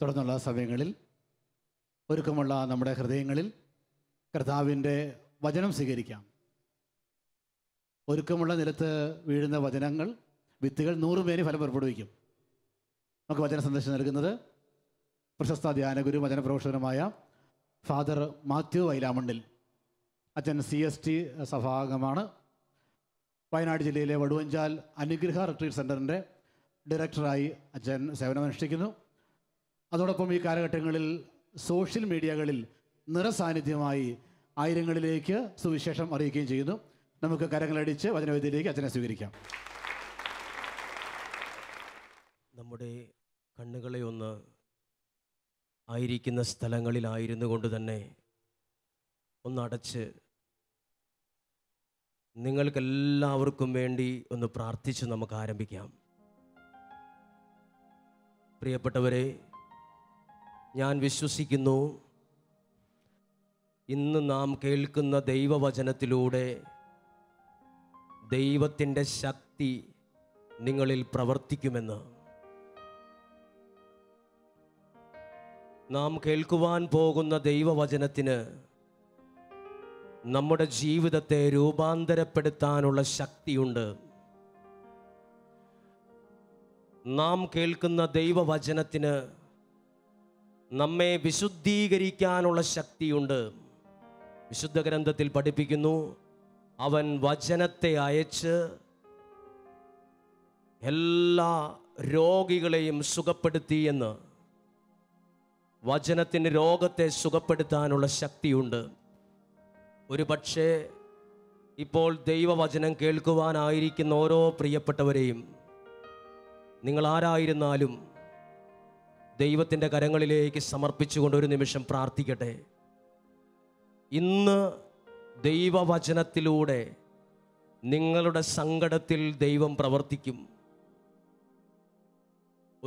തുടർന്നുള്ള സമയങ്ങളിൽ ഒരുക്കമുള്ള നമ്മുടെ ഹൃദയങ്ങളിൽ കർത്താവിൻ്റെ വചനം സ്വീകരിക്കാം ഒരുക്കമുള്ള നിലത്ത് വീഴുന്ന വചനങ്ങൾ വിത്തുകൾ നൂറുപേരെ ഫലം പുറപ്പെടുവിക്കും നമുക്ക് വചന സന്ദേശം നൽകുന്നത് പ്രശസ്ത ധ്യാനഗുരു വചന ഫാദർ മാത്യു വൈലാമണ്ണിൽ അച്ഛൻ സി എസ് ടി സഭാംഗമാണ് വയനാട് ജില്ലയിലെ വടുവഞ്ചാൽ അനുഗ്രഹ റിട്രീറ്റ് സെൻറ്ററിൻ്റെ ഡയറക്ടറായി അച്ഛൻ സേവനമനുഷ്ഠിക്കുന്നു അതോടൊപ്പം ഈ കാലഘട്ടങ്ങളിൽ സോഷ്യൽ മീഡിയകളിൽ നിറസാന്നിധ്യമായി ആയിരങ്ങളിലേക്ക് സുവിശേഷം അറിയിക്കുകയും ചെയ്യുന്നു നമുക്ക് കരങ്ങളടിച്ച് വചനവേദിയിലേക്ക് അച്ഛനെ സ്വീകരിക്കാം നമ്മുടെ കണ്ണുകളെ ഒന്ന് ആയിരിക്കുന്ന സ്ഥലങ്ങളിലായിരുന്നു കൊണ്ട് തന്നെ ഒന്നടച്ച് നിങ്ങൾക്കെല്ലാവർക്കും വേണ്ടി ഒന്ന് പ്രാർത്ഥിച്ച് നമുക്ക് ആരംഭിക്കാം പ്രിയപ്പെട്ടവരെ ഞാൻ വിശ്വസിക്കുന്നു ഇന്ന് നാം കേൾക്കുന്ന ദൈവവചനത്തിലൂടെ ദൈവത്തിൻ്റെ ശക്തി നിങ്ങളിൽ പ്രവർത്തിക്കുമെന്ന് നാം കേൾക്കുവാൻ പോകുന്ന ദൈവവചനത്തിന് നമ്മുടെ ജീവിതത്തെ രൂപാന്തരപ്പെടുത്താനുള്ള ശക്തിയുണ്ട് നാം കേൾക്കുന്ന ദൈവവചനത്തിന് നമ്മെ വിശുദ്ധീകരിക്കാനുള്ള ശക്തിയുണ്ട് വിശുദ്ധ ഗ്രന്ഥത്തിൽ പഠിപ്പിക്കുന്നു അവൻ വചനത്തെ അയച്ച് എല്ലാ രോഗികളെയും സുഖപ്പെടുത്തി എന്ന് വചനത്തിന് രോഗത്തെ സുഖപ്പെടുത്താനുള്ള ശക്തിയുണ്ട് ഒരു പക്ഷേ ഇപ്പോൾ ദൈവവചനം കേൾക്കുവാനായിരിക്കുന്ന ഓരോ പ്രിയപ്പെട്ടവരെയും നിങ്ങൾ ആരായിരുന്നാലും ദൈവത്തിൻ്റെ കരങ്ങളിലേക്ക് സമർപ്പിച്ചുകൊണ്ട് ഒരു നിമിഷം പ്രാർത്ഥിക്കട്ടെ ഇന്ന് ദൈവവചനത്തിലൂടെ നിങ്ങളുടെ സങ്കടത്തിൽ ദൈവം പ്രവർത്തിക്കും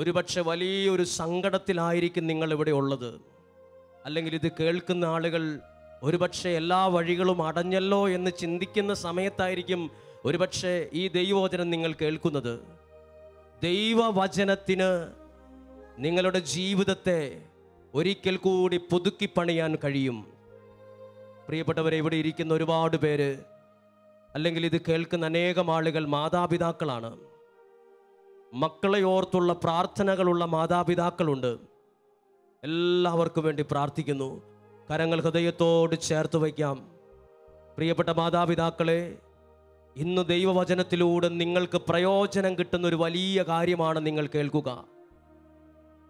ഒരുപക്ഷെ വലിയൊരു സങ്കടത്തിലായിരിക്കും നിങ്ങൾ ഇവിടെ ഉള്ളത് അല്ലെങ്കിൽ ഇത് കേൾക്കുന്ന ആളുകൾ ഒരുപക്ഷെ എല്ലാ വഴികളും അടഞ്ഞല്ലോ എന്ന് ചിന്തിക്കുന്ന സമയത്തായിരിക്കും ഒരുപക്ഷെ ഈ ദൈവവചനം നിങ്ങൾ കേൾക്കുന്നത് ദൈവവചനത്തിന് നിങ്ങളുടെ ജീവിതത്തെ ഒരിക്കൽ കൂടി പുതുക്കി പണിയാൻ കഴിയും പ്രിയപ്പെട്ടവരെ ഇവിടെ ഇരിക്കുന്ന ഒരുപാട് പേര് അല്ലെങ്കിൽ ഇത് കേൾക്കുന്ന അനേകം ആളുകൾ മാതാപിതാക്കളാണ് മക്കളെ ഓർത്തുള്ള പ്രാർത്ഥനകളുള്ള മാതാപിതാക്കളുണ്ട് എല്ലാവർക്കും വേണ്ടി പ്രാർത്ഥിക്കുന്നു കരങ്ങൾ ഹൃദയത്തോട് ചേർത്ത് വയ്ക്കാം പ്രിയപ്പെട്ട മാതാപിതാക്കളെ ഇന്ന് ദൈവവചനത്തിലൂടെ നിങ്ങൾക്ക് പ്രയോജനം കിട്ടുന്ന ഒരു വലിയ കാര്യമാണ് നിങ്ങൾ കേൾക്കുക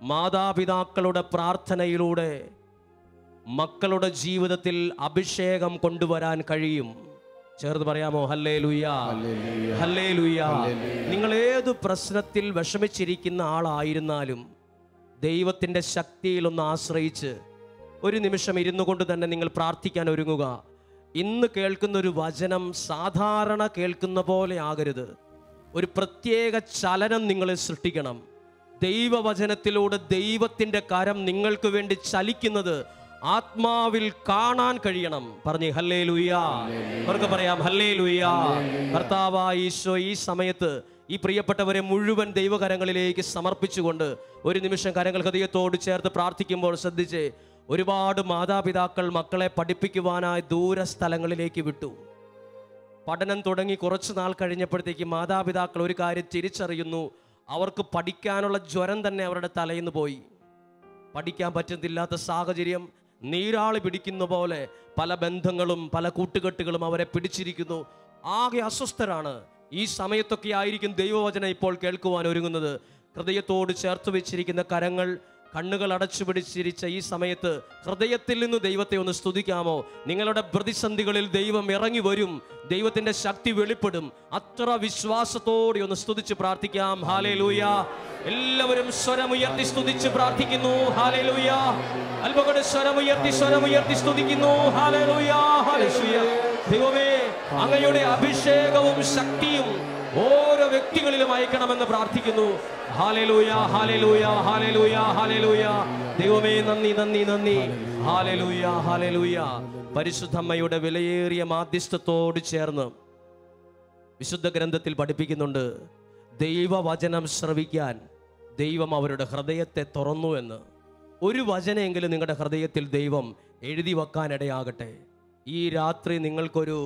മാതാപിതാക്കളുടെ പ്രാർത്ഥനയിലൂടെ മക്കളുടെ ജീവിതത്തിൽ അഭിഷേകം കൊണ്ടുവരാൻ കഴിയും ചേർന്ന് പറയാമോ ഹല്ലേ ലുയാ ഹല്ലേ ലുയാ നിങ്ങൾ ഏത് പ്രശ്നത്തിൽ വിഷമിച്ചിരിക്കുന്ന ആളായിരുന്നാലും ദൈവത്തിൻ്റെ ശക്തിയിലൊന്ന് ആശ്രയിച്ച് ഒരു നിമിഷം ഇരുന്നു കൊണ്ട് തന്നെ നിങ്ങൾ പ്രാർത്ഥിക്കാൻ ഒരുങ്ങുക ഇന്ന് കേൾക്കുന്ന ഒരു വചനം സാധാരണ കേൾക്കുന്ന പോലെ ആകരുത് ഒരു പ്രത്യേക ചലനം നിങ്ങളെ സൃഷ്ടിക്കണം ദൈവവചനത്തിലൂടെ ദൈവത്തിൻ്റെ കരം നിങ്ങൾക്ക് വേണ്ടി ചലിക്കുന്നത് ആത്മാവിൽ കാണാൻ കഴിയണം പറഞ്ഞു ഹല്ലേ ലുയ്യ പറയാം ഹല്ലേ ലുയ്യ ഭർത്താവ് ഈശോ ഈ സമയത്ത് ഈ പ്രിയപ്പെട്ടവരെ മുഴുവൻ ദൈവകരങ്ങളിലേക്ക് സമർപ്പിച്ചുകൊണ്ട് ഒരു നിമിഷം കരങ്ങൾ ഹൃദയത്തോട് ചേർത്ത് പ്രാർത്ഥിക്കുമ്പോൾ ശ്രദ്ധിച്ച് ഒരുപാട് മാതാപിതാക്കൾ മക്കളെ പഠിപ്പിക്കുവാനായി ദൂര സ്ഥലങ്ങളിലേക്ക് വിട്ടു പഠനം തുടങ്ങി കുറച്ച് നാൾ കഴിഞ്ഞപ്പോഴത്തേക്ക് മാതാപിതാക്കൾ ഒരു കാര്യം തിരിച്ചറിയുന്നു അവർക്ക് പഠിക്കാനുള്ള ജ്വരം തന്നെ അവരുടെ തലയിൽ നിന്ന് പോയി പഠിക്കാൻ പറ്റുന്നില്ലാത്ത സാഹചര്യം നീരാളി പിടിക്കുന്ന പോലെ പല ബന്ധങ്ങളും പല കൂട്ടുകെട്ടുകളും അവരെ പിടിച്ചിരിക്കുന്നു ആകെ അസ്വസ്ഥരാണ് ഈ സമയത്തൊക്കെ ആയിരിക്കും ദൈവവചനം ഇപ്പോൾ കേൾക്കുവാൻ ഒരുങ്ങുന്നത് ഹൃദയത്തോട് ചേർത്ത് വെച്ചിരിക്കുന്ന കരങ്ങൾ കണ്ണുകൾ അടച്ചു പിടിച്ചിരിച്ച ഈ സമയത്ത് ഹൃദയത്തിൽ നിന്ന് ദൈവത്തെ ഒന്ന് സ്തുതിക്കാമോ നിങ്ങളുടെ പ്രതിസന്ധികളിൽ ദൈവം ഇറങ്ങി വരും ദൈവത്തിന്റെ ശക്തി വെളിപ്പെടും അത്ര വിശ്വാസത്തോടെ ഒന്ന് സ്തുതിച്ച് പ്രാർത്ഥിക്കാം ഹാലേ ലൂയ എല്ലാവരും സ്വരമുയർത്തി സ്തുതിച്ച് പ്രാർത്ഥിക്കുന്നു ഹാലേ ലൂയ അല്പകളുടെ സ്വരമുയർത്തി സ്വരമുയർത്തി സ്തുതിക്കുന്നു ഹാലേ ലൂയ ദൈവമേ അങ്ങയുടെ അഭിഷേകവും ശക്തിയും ഓരോ വ്യക്തികളിലും അയക്കണമെന്ന് പ്രാർത്ഥിക്കുന്നു ഹാലലൂയ ഹാലലൂയ ഹാലലൂയ ഹാലലൂയ ദൈവമേ നന്ദി നന്ദി നന്ദി ഹാലലൂയ ഹാലലൂയ പരിശുദ്ധമ്മയുടെ വിലയേറിയ മാധ്യസ്ഥത്തോട് ചേർന്ന് വിശുദ്ധ ഗ്രന്ഥത്തിൽ പഠിപ്പിക്കുന്നുണ്ട് ദൈവവചനം ശ്രവിക്കാൻ ദൈവം അവരുടെ ഹൃദയത്തെ തുറന്നു എന്ന് ഒരു വചനമെങ്കിലും നിങ്ങളുടെ ഹൃദയത്തിൽ ദൈവം എഴുതി വെക്കാനിടയാകട്ടെ ഈ രാത്രി നിങ്ങൾക്കൊരു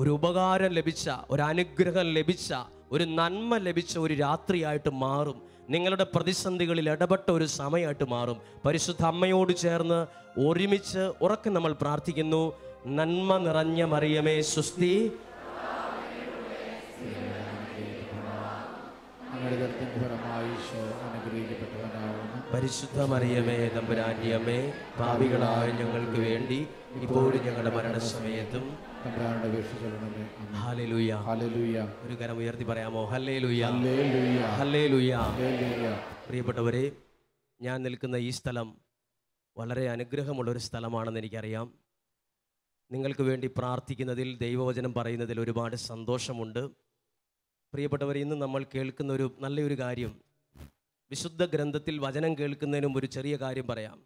ഒരു ഉപകാരം ലഭിച്ച ഒരു അനുഗ്രഹം ലഭിച്ച ഒരു നന്മ ലഭിച്ച ഒരു രാത്രിയായിട്ട് മാറും നിങ്ങളുടെ പ്രതിസന്ധികളിൽ ഇടപെട്ട ഒരു സമയമായിട്ട് മാറും പരിശുദ്ധ അമ്മയോട് ചേർന്ന് ഒരുമിച്ച് ഉറക്കം നമ്മൾ പ്രാർത്ഥിക്കുന്നു നന്മ നിറഞ്ഞ മറിയമേ സുസ്തി ഫലമായി പരിശുദ്ധ മറിയമേ തമ്പുരാന്യമേ പാപികളായ ഞങ്ങൾക്ക് വേണ്ടി ഇപ്പോഴും ഞങ്ങളുടെ മരണസമയത്തും ഒരു കരം ഉയർത്തി പറയാമോ പ്രിയപ്പെട്ടവരെ ഞാൻ നിൽക്കുന്ന ഈ സ്ഥലം വളരെ അനുഗ്രഹമുള്ള ഒരു സ്ഥലമാണെന്ന് എനിക്കറിയാം നിങ്ങൾക്ക് വേണ്ടി പ്രാർത്ഥിക്കുന്നതിൽ ദൈവവചനം പറയുന്നതിൽ ഒരുപാട് സന്തോഷമുണ്ട് പ്രിയപ്പെട്ടവർ ഇന്ന് നമ്മൾ കേൾക്കുന്ന ഒരു നല്ലൊരു കാര്യം വിശുദ്ധ ഗ്രന്ഥത്തിൽ വചനം കേൾക്കുന്നതിന് ഒരു ചെറിയ കാര്യം പറയാം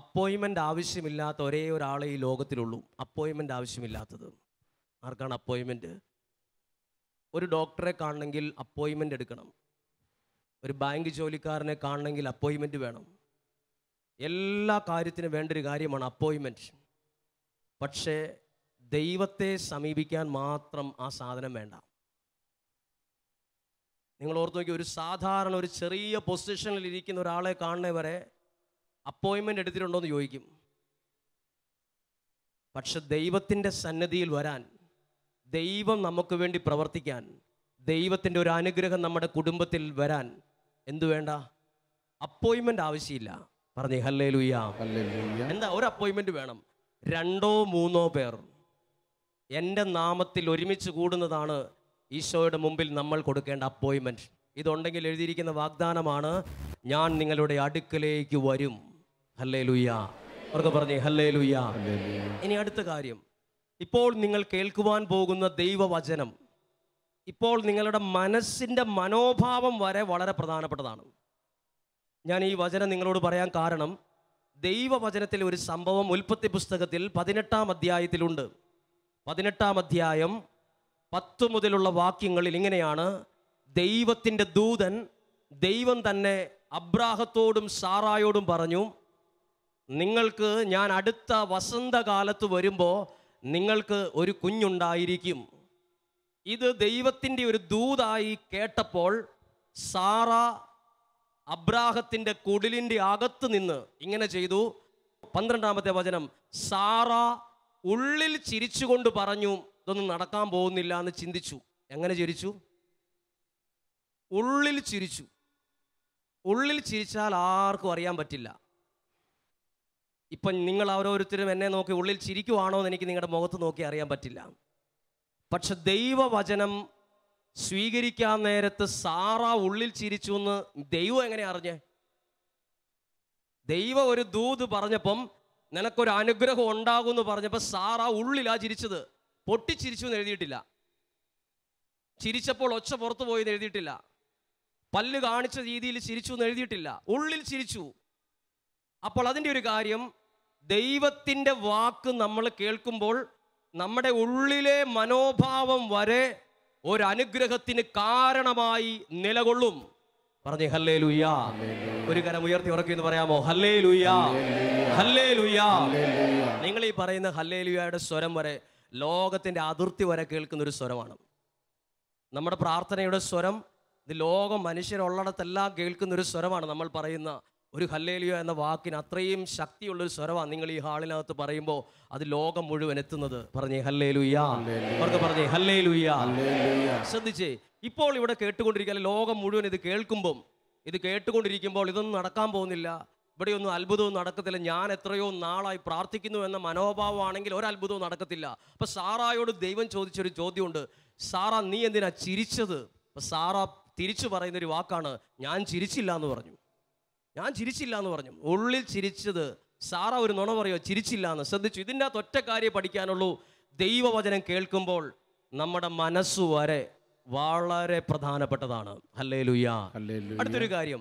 അപ്പോയിൻമെൻ്റ് ആവശ്യമില്ലാത്ത ഒരേ ഒരാളെ ഈ ലോകത്തിലുള്ളൂ അപ്പോയിൻമെൻ്റ് ആവശ്യമില്ലാത്തത് ആർക്കാണ് അപ്പോയിൻമെൻറ്റ് ഒരു ഡോക്ടറെ കാണണമെങ്കിൽ അപ്പോയിൻമെൻ്റ് എടുക്കണം ഒരു ബാങ്ക് ജോലിക്കാരനെ കാണണമെങ്കിൽ അപ്പോയിൻമെൻറ്റ് വേണം എല്ലാ കാര്യത്തിനും വേണ്ടൊരു കാര്യമാണ് അപ്പോയിൻമെൻറ്റ് പക്ഷേ ദൈവത്തെ സമീപിക്കാൻ മാത്രം ആ സാധനം വേണ്ട നിങ്ങൾ ഓർത്ത് നോക്കി ഒരു സാധാരണ ഒരു ചെറിയ പൊസിഷനിൽ ഇരിക്കുന്ന ഒരാളെ കാണുന്നവരെ വരെ അപ്പോയിൻമെൻ്റ് എടുത്തിട്ടുണ്ടോ എന്ന് ചോദിക്കും പക്ഷെ ദൈവത്തിൻ്റെ സന്നദ്ധിയിൽ വരാൻ ദൈവം നമുക്ക് വേണ്ടി പ്രവർത്തിക്കാൻ ദൈവത്തിൻ്റെ ഒരു അനുഗ്രഹം നമ്മുടെ കുടുംബത്തിൽ വരാൻ എന്തു വേണ്ട അപ്പോയിൻമെൻ്റ് ആവശ്യമില്ല പറഞ്ഞു ഹല്ലേ ലുയ്യ എന്താ ഒരു അപ്പോയിൻമെൻ്റ് വേണം രണ്ടോ മൂന്നോ പേർ എൻ്റെ നാമത്തിൽ ഒരുമിച്ച് കൂടുന്നതാണ് ഈശോയുടെ മുമ്പിൽ നമ്മൾ കൊടുക്കേണ്ട അപ്പോയിൻമെൻറ്റ് ഇതുണ്ടെങ്കിൽ എഴുതിയിരിക്കുന്ന വാഗ്ദാനമാണ് ഞാൻ നിങ്ങളുടെ അടുക്കലേക്ക് വരും ഹല്ലേ ലുയ്യ അവർക്ക് പറഞ്ഞേ ഹല്ലേ ലുയ്യ ഇനി അടുത്ത കാര്യം ഇപ്പോൾ നിങ്ങൾ കേൾക്കുവാൻ പോകുന്ന ദൈവവചനം ഇപ്പോൾ നിങ്ങളുടെ മനസ്സിൻ്റെ മനോഭാവം വരെ വളരെ പ്രധാനപ്പെട്ടതാണ് ഞാൻ ഈ വചനം നിങ്ങളോട് പറയാൻ കാരണം ദൈവവചനത്തിൽ ഒരു സംഭവം ഉൽപ്പത്തി പുസ്തകത്തിൽ പതിനെട്ടാം അധ്യായത്തിലുണ്ട് പതിനെട്ടാം അധ്യായം പത്ത് മുതലുള്ള വാക്യങ്ങളിൽ ഇങ്ങനെയാണ് ദൈവത്തിൻ്റെ ദൂതൻ ദൈവം തന്നെ അബ്രാഹത്തോടും സാറായോടും പറഞ്ഞു നിങ്ങൾക്ക് ഞാൻ അടുത്ത വസന്തകാലത്ത് വരുമ്പോൾ നിങ്ങൾക്ക് ഒരു കുഞ്ഞുണ്ടായിരിക്കും ഇത് ദൈവത്തിൻ്റെ ഒരു ദൂതായി കേട്ടപ്പോൾ സാറ അബ്രാഹത്തിൻ്റെ കുടിലിൻ്റെ അകത്ത് നിന്ന് ഇങ്ങനെ ചെയ്തു പന്ത്രണ്ടാമത്തെ വചനം സാറ ഉള്ളിൽ ചിരിച്ചുകൊണ്ട് പറഞ്ഞു ഇതൊന്നും നടക്കാൻ പോകുന്നില്ല എന്ന് ചിന്തിച്ചു എങ്ങനെ ചിരിച്ചു ഉള്ളിൽ ചിരിച്ചു ഉള്ളിൽ ചിരിച്ചാൽ ആർക്കും അറിയാൻ പറ്റില്ല ഇപ്പം നിങ്ങൾ ഓരോരുത്തരും എന്നെ നോക്കി ഉള്ളിൽ ചിരിക്കുവാണോ എന്ന് എനിക്ക് നിങ്ങളുടെ മുഖത്ത് നോക്കി അറിയാൻ പറ്റില്ല പക്ഷെ ദൈവവചനം സ്വീകരിക്കാൻ നേരത്ത് സാറ ഉള്ളിൽ ചിരിച്ചു എന്ന് ദൈവം എങ്ങനെ അറിഞ്ഞേ ദൈവം ഒരു ദൂത് പറഞ്ഞപ്പം നിനക്കൊരു അനുഗ്രഹം ഉണ്ടാകുമെന്ന് പറഞ്ഞപ്പോൾ സാറാ ഉള്ളിലാ ചിരിച്ചത് പൊട്ടിച്ചിരിച്ചു എന്ന് എഴുതിയിട്ടില്ല ചിരിച്ചപ്പോൾ ഒച്ച പുറത്തു പോയി എന്ന് എഴുതിയിട്ടില്ല പല്ല് കാണിച്ച രീതിയിൽ ചിരിച്ചു എന്ന് എഴുതിയിട്ടില്ല ഉള്ളിൽ ചിരിച്ചു അപ്പോൾ അതിൻ്റെ ഒരു കാര്യം ദൈവത്തിൻ്റെ വാക്ക് നമ്മൾ കേൾക്കുമ്പോൾ നമ്മുടെ ഉള്ളിലെ മനോഭാവം വരെ ഒരനുഗ്രഹത്തിന് കാരണമായി നിലകൊള്ളും പറഞ്ഞേ ഹല്ലേ ലുയ്യ ഒരു കരം ഉയർത്തി എന്ന് പറയാമോ ഹല്ലേ ലുയ്യ ഹല്ലേ ലുയ്യ നിങ്ങൾ ഈ പറയുന്ന ഹല്ലേ ലുയായുടെ സ്വരം വരെ ലോകത്തിൻ്റെ അതിർത്തി വരെ കേൾക്കുന്ന ഒരു സ്വരമാണ് നമ്മുടെ പ്രാർത്ഥനയുടെ സ്വരം ഇത് ലോകം മനുഷ്യരുള്ളിടത്തെല്ലാം കേൾക്കുന്ന ഒരു സ്വരമാണ് നമ്മൾ പറയുന്ന ഒരു ഹല്ലേലിയോ എന്ന വാക്കിന് അത്രയും ശക്തിയുള്ളൊരു സ്വരമാണ് നിങ്ങൾ ഈ ഹാളിനകത്ത് പറയുമ്പോൾ അത് ലോകം മുഴുവൻ എത്തുന്നത് പറഞ്ഞേ ഹല്ലേ അവർക്ക് പറഞ്ഞേ ഹല്ലേലുയ്യാ ശ്രദ്ധിച്ചേ ഇപ്പോൾ ഇവിടെ കേട്ടുകൊണ്ടിരിക്കുക ലോകം മുഴുവൻ ഇത് കേൾക്കുമ്പം ഇത് കേട്ടുകൊണ്ടിരിക്കുമ്പോൾ ഇതൊന്നും നടക്കാൻ പോകുന്നില്ല ഇവിടെയൊന്നും അത്ഭുതവും നടക്കത്തില്ല ഞാൻ എത്രയോ നാളായി പ്രാർത്ഥിക്കുന്നു എന്ന മനോഭാവമാണെങ്കിൽ ഒരത്ഭുതവും നടക്കത്തില്ല അപ്പം സാറായോട് ദൈവം ചോദിച്ചൊരു ചോദ്യമുണ്ട് സാറ നീ എന്തിനാ ചിരിച്ചത് അപ്പം സാറ തിരിച്ചു പറയുന്നൊരു വാക്കാണ് ഞാൻ ചിരിച്ചില്ല എന്ന് പറഞ്ഞു ഞാൻ ചിരിച്ചില്ല എന്ന് പറഞ്ഞു ഉള്ളിൽ ചിരിച്ചത് സാറ ഒരു നുണ പറയോ ചിരിച്ചില്ല എന്ന് ശ്രദ്ധിച്ചു ഇതിൻ്റെ അകത്ത് ഒറ്റ കാര്യം പഠിക്കാനുള്ളൂ ദൈവവചനം കേൾക്കുമ്പോൾ നമ്മുടെ വരെ വളരെ പ്രധാനപ്പെട്ടതാണ് അല്ലേ ലുയാ അടുത്തൊരു കാര്യം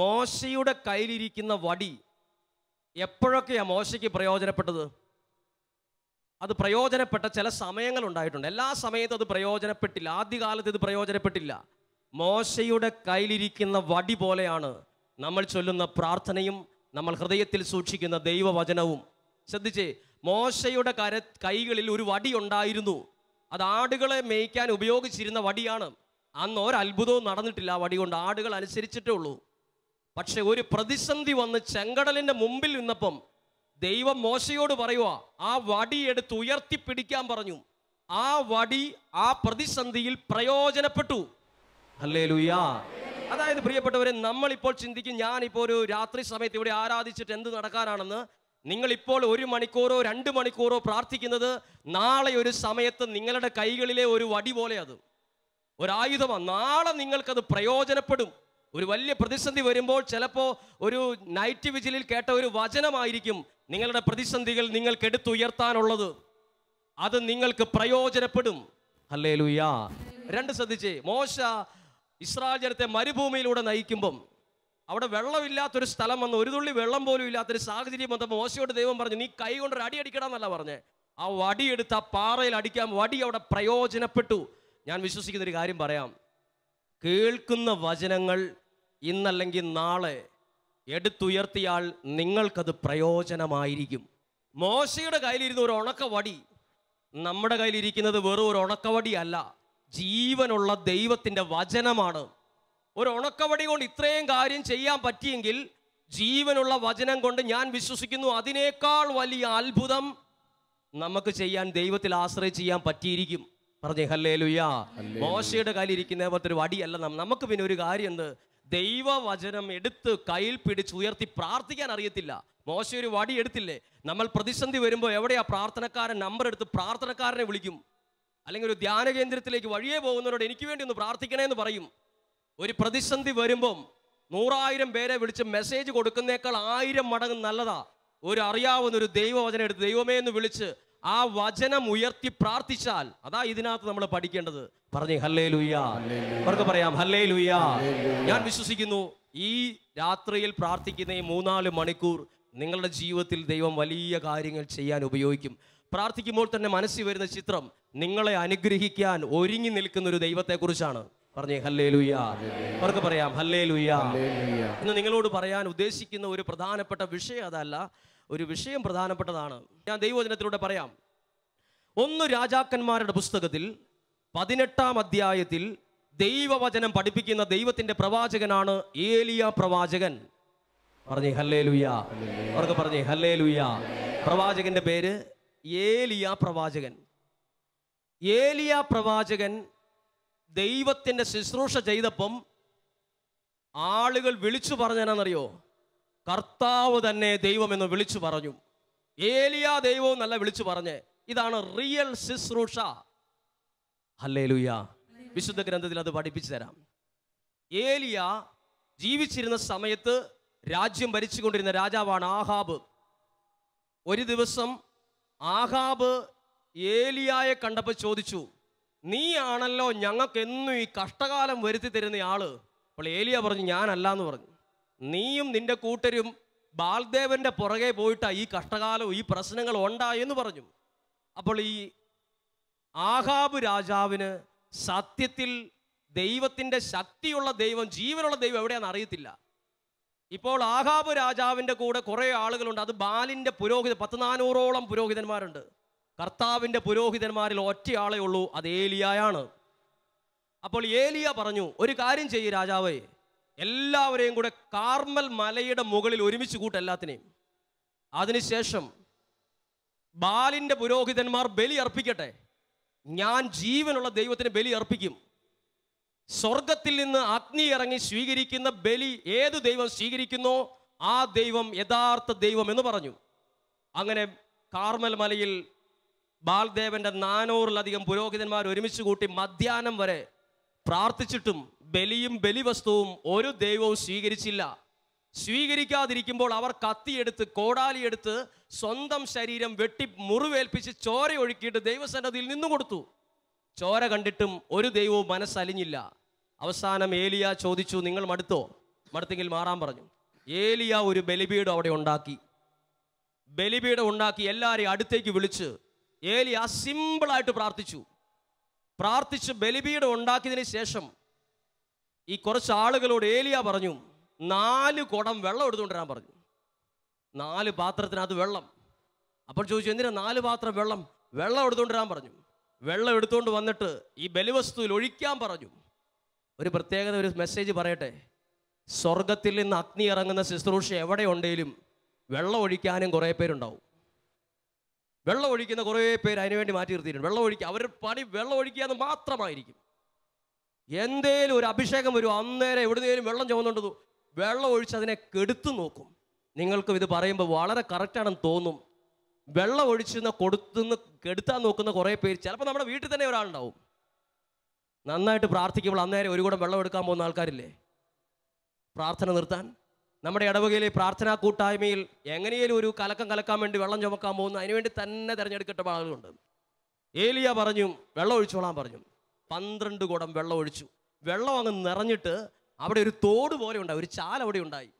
മോശയുടെ കയ്യിലിരിക്കുന്ന വടി എപ്പോഴൊക്കെയാണ് മോശയ്ക്ക് പ്രയോജനപ്പെട്ടത് അത് പ്രയോജനപ്പെട്ട ചില സമയങ്ങൾ ഉണ്ടായിട്ടുണ്ട് എല്ലാ സമയത്തും അത് പ്രയോജനപ്പെട്ടില്ല ആദ്യകാലത്ത് ഇത് പ്രയോജനപ്പെട്ടില്ല മോശയുടെ കയ്യിലിരിക്കുന്ന വടി പോലെയാണ് നമ്മൾ ചൊല്ലുന്ന പ്രാർത്ഥനയും നമ്മൾ ഹൃദയത്തിൽ സൂക്ഷിക്കുന്ന ദൈവവചനവും ശ്രദ്ധിച്ചേ മോശയുടെ കര കൈകളിൽ ഒരു വടി ഉണ്ടായിരുന്നു അത് ആടുകളെ മേയ്ക്കാൻ ഉപയോഗിച്ചിരുന്ന വടിയാണ് അന്ന് ഒരത്ഭുതവും നടന്നിട്ടില്ല ആ വടി കൊണ്ട് ആടുകൾ അനുസരിച്ചിട്ടേ ഉള്ളൂ പക്ഷെ ഒരു പ്രതിസന്ധി വന്ന് ചെങ്കടലിന്റെ മുമ്പിൽ നിന്നപ്പം ദൈവം മോശയോട് പറയുക ആ വടി എടുത്ത് ഉയർത്തിപ്പിടിക്കാൻ പറഞ്ഞു ആ വടി ആ പ്രതിസന്ധിയിൽ പ്രയോജനപ്പെട്ടു അല്ലേ ലുയാ അതായത് പ്രിയപ്പെട്ടവരെ നമ്മളിപ്പോൾ ചിന്തിക്കും ഞാനിപ്പോൾ ഒരു രാത്രി സമയത്ത് ഇവിടെ ആരാധിച്ചിട്ട് എന്ത് നടക്കാനാണെന്ന് നിങ്ങളിപ്പോൾ ഒരു മണിക്കൂറോ രണ്ട് മണിക്കൂറോ പ്രാർത്ഥിക്കുന്നത് നാളെ ഒരു സമയത്ത് നിങ്ങളുടെ കൈകളിലെ ഒരു വടി പോലെ അത് ഒരായുധമാണ് നാളെ നിങ്ങൾക്കത് പ്രയോജനപ്പെടും ഒരു വലിയ പ്രതിസന്ധി വരുമ്പോൾ ചിലപ്പോൾ ഒരു നൈറ്റ് വിജിലിൽ കേട്ട ഒരു വചനമായിരിക്കും നിങ്ങളുടെ പ്രതിസന്ധികൾ നിങ്ങൾക്ക് എടുത്തുയർത്താനുള്ളത് അത് നിങ്ങൾക്ക് പ്രയോജനപ്പെടും അല്ലേ ലുയാ രണ്ട് ശ്രദ്ധിച്ചേ മോശ ഇസ്രായേൽ ജനത്തെ മരുഭൂമിയിലൂടെ നയിക്കുമ്പം അവിടെ വെള്ളമില്ലാത്തൊരു സ്ഥലം വന്ന് ഒരു തുള്ളി വെള്ളം പോലും ഇല്ലാത്തൊരു സാഹചര്യം വന്നപ്പോൾ മോശയോട് ദൈവം പറഞ്ഞു നീ കൈ കൊണ്ടൊരു അടി അടിക്കണമെന്നല്ല പറഞ്ഞേ ആ വടിയെടുത്ത് ആ പാറയിൽ അടിക്കാൻ വടി അവിടെ പ്രയോജനപ്പെട്ടു ഞാൻ വിശ്വസിക്കുന്ന ഒരു കാര്യം പറയാം കേൾക്കുന്ന വചനങ്ങൾ ഇന്നല്ലെങ്കിൽ നാളെ എടുത്തുയർത്തിയാൽ നിങ്ങൾക്കത് പ്രയോജനമായിരിക്കും മോശയുടെ കയ്യിലിരുന്ന ഒരു ഉണക്കവടി നമ്മുടെ കയ്യിലിരിക്കുന്നത് വെറും ഒരു ഉണക്കവടി അല്ല ജീവനുള്ള ദൈവത്തിൻ്റെ വചനമാണ് ഒരു ഉണക്കവടി കൊണ്ട് ഇത്രയും കാര്യം ചെയ്യാൻ പറ്റിയെങ്കിൽ ജീവനുള്ള വചനം കൊണ്ട് ഞാൻ വിശ്വസിക്കുന്നു അതിനേക്കാൾ വലിയ അത്ഭുതം നമുക്ക് ചെയ്യാൻ ദൈവത്തിൽ ആശ്രയിച്ച് ചെയ്യാൻ പറ്റിയിരിക്കും പറഞ്ഞേ ഹല്ലേ ലുയാ മോശയുടെ കയ്യിൽ ഇരിക്കുന്ന പോലത്തെ ഒരു വടിയല്ല നമുക്ക് പിന്നെ ഒരു കാര്യം എന്ത് ദൈവവചനം എടുത്ത് കയ്യിൽ പിടിച്ച് ഉയർത്തി പ്രാർത്ഥിക്കാൻ അറിയത്തില്ല മോശ ഒരു വടി എടുത്തില്ലേ നമ്മൾ പ്രതിസന്ധി വരുമ്പോൾ എവിടെയാ പ്രാർത്ഥനക്കാരൻ നമ്പർ എടുത്ത് പ്രാർത്ഥനക്കാരനെ വിളിക്കും അല്ലെങ്കിൽ ഒരു ധ്യാന കേന്ദ്രത്തിലേക്ക് വഴിയെ പോകുന്നവരോട് എനിക്ക് വേണ്ടി ഒന്ന് പ്രാർത്ഥിക്കണേ എന്ന് പറയും ഒരു പ്രതിസന്ധി വരുമ്പം നൂറായിരം പേരെ വിളിച്ച് മെസ്സേജ് കൊടുക്കുന്നേക്കാൾ ആയിരം മടങ്ങ് നല്ലതാ ഒരു അറിയാവുന്ന ഒരു ദൈവവചനം എടുത്ത് ദൈവമേ എന്ന് വിളിച്ച് ആ വചനം ഉയർത്തി പ്രാർത്ഥിച്ചാൽ അതാ ഇതിനകത്ത് നമ്മൾ പഠിക്കേണ്ടത് പറഞ്ഞു ഹല്ലേ ലുയ്യ പറയാം ഹല്ലേ ലുയ്യ ഞാൻ വിശ്വസിക്കുന്നു ഈ രാത്രിയിൽ പ്രാർത്ഥിക്കുന്ന ഈ മൂന്നാല് മണിക്കൂർ നിങ്ങളുടെ ജീവിതത്തിൽ ദൈവം വലിയ കാര്യങ്ങൾ ചെയ്യാൻ ഉപയോഗിക്കും പ്രാർത്ഥിക്കുമ്പോൾ തന്നെ മനസ്സിൽ വരുന്ന ചിത്രം നിങ്ങളെ അനുഗ്രഹിക്കാൻ ഒരുങ്ങി നിൽക്കുന്ന ഒരു ദൈവത്തെക്കുറിച്ചാണ് പറഞ്ഞേ ഹല്ലേ ലുയ്യ പറയാം ഹല്ലേ ലുയ്യ ഇന്ന് നിങ്ങളോട് പറയാൻ ഉദ്ദേശിക്കുന്ന ഒരു പ്രധാനപ്പെട്ട വിഷയം അതല്ല ഒരു വിഷയം പ്രധാനപ്പെട്ടതാണ് ഞാൻ ദൈവവചനത്തിലൂടെ പറയാം ഒന്ന് രാജാക്കന്മാരുടെ പുസ്തകത്തിൽ പതിനെട്ടാം അധ്യായത്തിൽ ദൈവവചനം പഠിപ്പിക്കുന്ന ദൈവത്തിൻ്റെ പ്രവാചകനാണ് ഏലിയ പ്രവാചകൻ പറഞ്ഞേ ഹല്ലേ ലുയ്യ അവർക്ക് പറഞ്ഞേ ഹല്ലേ ലുയ്യ പ്രവാചകന്റെ പേര് ഏലിയ പ്രവാചകൻ ഏലിയ പ്രവാചകൻ ദൈവത്തിൻ്റെ ശുശ്രൂഷ ചെയ്തപ്പം ആളുകൾ വിളിച്ചു പറഞ്ഞെന്നാണെന്നറിയോ കർത്താവ് തന്നെ ദൈവമെന്ന് വിളിച്ചു പറഞ്ഞു ഏലിയ ദൈവവും എന്നല്ല വിളിച്ചു പറഞ്ഞ് ഇതാണ് റിയൽ ശുശ്രൂഷ ഹല്ലേലുയ വിശുദ്ധ ഗ്രന്ഥത്തിൽ അത് പഠിപ്പിച്ചു തരാം ഏലിയ ജീവിച്ചിരുന്ന സമയത്ത് രാജ്യം ഭരിച്ചുകൊണ്ടിരുന്ന രാജാവാണ് ആഹാബ് ഒരു ദിവസം ആഹാബ് ഏലിയായെ കണ്ടപ്പോൾ ചോദിച്ചു നീ ആണല്ലോ ഞങ്ങൾക്ക് എന്നും ഈ കഷ്ടകാലം വരുത്തി തരുന്ന ആള് അപ്പോൾ ഏലിയ പറഞ്ഞു ഞാനല്ല എന്ന് പറഞ്ഞു നീയും നിന്റെ കൂട്ടരും ബാൽദേവന്റെ പുറകെ പോയിട്ട ഈ കഷ്ടകാലവും ഈ പ്രശ്നങ്ങൾ ഉണ്ടായെന്ന് പറഞ്ഞു അപ്പോൾ ഈ ആഹാബ് രാജാവിന് സത്യത്തിൽ ദൈവത്തിൻ്റെ ശക്തിയുള്ള ദൈവം ജീവനുള്ള ദൈവം എവിടെയാണെന്ന് അറിയത്തില്ല ഇപ്പോൾ ആഹാബ് രാജാവിൻ്റെ കൂടെ കുറേ ആളുകളുണ്ട് അത് ബാലിൻ്റെ പുരോഹിത പത്ത് നാനൂറോളം പുരോഹിതന്മാരുണ്ട് കർത്താവിൻ്റെ പുരോഹിതന്മാരിൽ ഒറ്റയാളേ ഉള്ളൂ അത് ഏലിയായാണ് അപ്പോൾ ഏലിയ പറഞ്ഞു ഒരു കാര്യം ചെയ്യ് രാജാവേ എല്ലാവരെയും കൂടെ കാർമൽ മലയുടെ മുകളിൽ ഒരുമിച്ച് കൂട്ട് എല്ലാത്തിനെയും അതിനുശേഷം ബാലിൻ്റെ പുരോഹിതന്മാർ ബലി അർപ്പിക്കട്ടെ ഞാൻ ജീവനുള്ള ദൈവത്തിന് ബലി അർപ്പിക്കും സ്വർഗത്തിൽ നിന്ന് അഗ്നി ഇറങ്ങി സ്വീകരിക്കുന്ന ബലി ഏത് ദൈവം സ്വീകരിക്കുന്നോ ആ ദൈവം യഥാർത്ഥ ദൈവം എന്ന് പറഞ്ഞു അങ്ങനെ കാർമൽ മലയിൽ ബാൽദേവന്റെ നാനൂറിലധികം പുരോഹിതന്മാർ ഒരുമിച്ച് കൂട്ടി മധ്യാഹ്നം വരെ പ്രാർത്ഥിച്ചിട്ടും ബലിയും ബലിവസ്തുവും ഒരു ദൈവവും സ്വീകരിച്ചില്ല സ്വീകരിക്കാതിരിക്കുമ്പോൾ അവർ കത്തിയെടുത്ത് കോടാലിയെടുത്ത് സ്വന്തം ശരീരം വെട്ടി മുറിവേൽപ്പിച്ച് ചോര ഒഴുക്കിയിട്ട് ദൈവസന്നതിയിൽ നിന്നു കൊടുത്തു ചോര കണ്ടിട്ടും ഒരു ദൈവവും മനസ്സലിഞ്ഞില്ല അവസാനം ഏലിയ ചോദിച്ചു നിങ്ങൾ മടുത്തോ മടുത്തെങ്കിൽ മാറാൻ പറഞ്ഞു ഏലിയ ഒരു ബലിപീഠം അവിടെ ഉണ്ടാക്കി ബലിപീഠം ഉണ്ടാക്കി എല്ലാവരെയും അടുത്തേക്ക് വിളിച്ച് ഏലിയ സിമ്പിളായിട്ട് പ്രാർത്ഥിച്ചു പ്രാർത്ഥിച്ച് ബലിപീഠം ഉണ്ടാക്കിയതിന് ശേഷം ഈ കുറച്ച് ആളുകളോട് ഏലിയ പറഞ്ഞു നാല് കുടം വെള്ളം എടുത്തുകൊണ്ടിരാൻ പറഞ്ഞു നാല് പാത്രത്തിനകത്ത് വെള്ളം അപ്പോൾ ചോദിച്ചു എന്തിനാ നാല് പാത്രം വെള്ളം വെള്ളം എടുത്തുകൊണ്ടിരാൻ പറഞ്ഞു വെള്ളം എടുത്തുകൊണ്ട് വന്നിട്ട് ഈ ബലിവസ്തുവിൽ ഒഴിക്കാൻ പറഞ്ഞു ഒരു പ്രത്യേകത ഒരു മെസ്സേജ് പറയട്ടെ സ്വർഗത്തിൽ നിന്ന് അഗ്നി ഇറങ്ങുന്ന ശുശ്രൂഷ എവിടെയുണ്ടെങ്കിലും വെള്ളം ഒഴിക്കാനും കുറേ പേരുണ്ടാവും വെള്ളം ഒഴിക്കുന്ന കുറേ പേര് അതിനുവേണ്ടി മാറ്റി നിർത്തിയിട്ടുണ്ട് വെള്ളം ഒഴിക്കുക അവരുടെ പണി വെള്ളം ഒഴിക്കുക എന്ന് മാത്രമായിരിക്കും എന്തേലും ഒരു അഭിഷേകം വരും അന്നേരം എവിടുന്നേലും വെള്ളം ചുമന്നുണ്ടതു വെള്ളം ഒഴിച്ച് അതിനെ കെടുത്തു നോക്കും നിങ്ങൾക്കും ഇത് പറയുമ്പോൾ വളരെ കറക്റ്റാണെന്ന് തോന്നും വെള്ളം ഒഴിച്ചുന്ന കൊടുത്തുനിന്ന് കെടുത്താൻ നോക്കുന്ന കുറേ പേര് ചിലപ്പോൾ നമ്മുടെ വീട്ടിൽ തന്നെ ഒരാളുണ്ടാവും നന്നായിട്ട് പ്രാർത്ഥിക്കുമ്പോൾ അന്നേരം ഒരു കൂടെ വെള്ളം എടുക്കാൻ പോകുന്ന ആൾക്കാരില്ലേ പ്രാർത്ഥന നിർത്താൻ നമ്മുടെ ഇടവകയിലെ പ്രാർത്ഥനാ കൂട്ടായ്മയിൽ എങ്ങനെയും ഒരു കലക്കം കലക്കാൻ വേണ്ടി വെള്ളം ചുമക്കാൻ പോകുന്നു അതിനുവേണ്ടി തന്നെ തിരഞ്ഞെടുക്കട്ട ആളുകളുണ്ട് ഏലിയ പറഞ്ഞു വെള്ളം ഒഴിച്ചോളാൻ പറഞ്ഞു പന്ത്രണ്ട് കുടം വെള്ളം ഒഴിച്ചു വെള്ളം അങ്ങ് നിറഞ്ഞിട്ട് അവിടെ ഒരു തോട് പോലെ ഉണ്ടായി ഒരു ചാൽ അവിടെ ഉണ്ടായി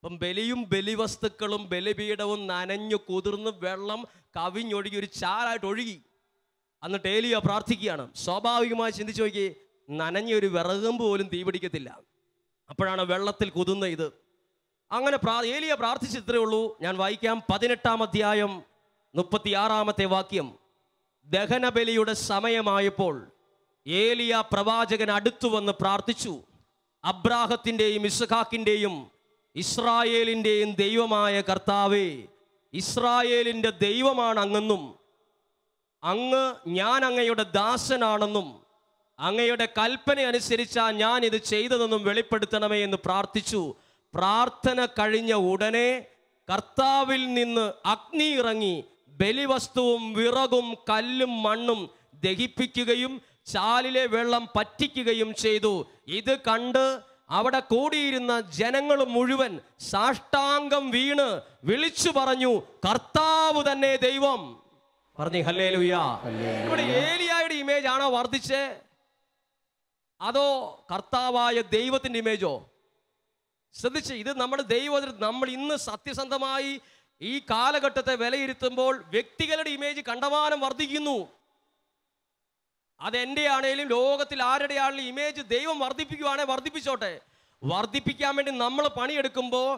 അപ്പം ബലിയും ബലിവസ്തുക്കളും ബലിപീഠവും നനഞ്ഞു കുതിർന്ന് വെള്ളം കവിഞ്ഞൊഴുകി ഒരു ചാലായിട്ട് ഒഴുകി എന്നിട്ട് ഏലിയ പ്രാർത്ഥിക്കുകയാണ് സ്വാഭാവികമായി ചിന്തിച്ചു നോക്കി നനഞ്ഞ ഒരു വിറകും പോലും തീപിടിക്കത്തില്ല അപ്പോഴാണ് വെള്ളത്തിൽ കുതിർന്ന ഇത് അങ്ങനെ പ്രാ ഏലിയ പ്രാർത്ഥിച്ചിത്രേ ഉള്ളൂ ഞാൻ വായിക്കാം പതിനെട്ടാം അധ്യായം മുപ്പത്തിയാറാമത്തെ വാക്യം ദഹനബലിയുടെ സമയമായപ്പോൾ ഏലിയ പ്രവാചകൻ അടുത്തു വന്ന് പ്രാർത്ഥിച്ചു അബ്രാഹത്തിൻ്റെയും ഇസ്ഹാക്കിൻ്റെയും ഇസ്രായേലിൻ്റെയും ദൈവമായ കർത്താവേ ഇസ്രായേലിൻ്റെ ദൈവമാണ് അങ്ങെന്നും അങ്ങ് ഞാൻ അങ്ങയുടെ ദാസനാണെന്നും അങ്ങയുടെ കൽപ്പന അനുസരിച്ചാണ് ഞാൻ ഇത് ചെയ്തതെന്നും വെളിപ്പെടുത്തണമേ എന്ന് പ്രാർത്ഥിച്ചു പ്രാർത്ഥന കഴിഞ്ഞ ഉടനെ കർത്താവിൽ നിന്ന് അഗ്നി ഇറങ്ങി ബലിവസ്തുവും വിറകും കല്ലും മണ്ണും ദഹിപ്പിക്കുകയും ചാലിലെ വെള്ളം പറ്റിക്കുകയും ചെയ്തു ഇത് കണ്ട് അവിടെ കൂടിയിരുന്ന ജനങ്ങൾ മുഴുവൻ സാഷ്ടാംഗം വീണ് വിളിച്ചു പറഞ്ഞു കർത്താവ് തന്നെ ദൈവം പറഞ്ഞു ഹല്ലേ ലുയ്യ ഇവിടെ ഏലിയായുടെ ഇമേജ് ആണോ വർദ്ധിച്ചേ അതോ കർത്താവായ ദൈവത്തിന്റെ ഇമേജോ ശ്രദ്ധിച്ച് ഇത് നമ്മുടെ ദൈവത്തിൽ നമ്മൾ ഇന്ന് സത്യസന്ധമായി ഈ കാലഘട്ടത്തെ വിലയിരുത്തുമ്പോൾ വ്യക്തികളുടെ ഇമേജ് കണ്ടമാനം വർദ്ധിക്കുന്നു അത് ആണെങ്കിലും ലോകത്തിൽ ആരുടെ ആണെങ്കിലും ഇമേജ് ദൈവം വർദ്ധിപ്പിക്കുവാണെങ്കിൽ വർദ്ധിപ്പിച്ചോട്ടെ വർദ്ധിപ്പിക്കാൻ വേണ്ടി നമ്മൾ പണിയെടുക്കുമ്പോൾ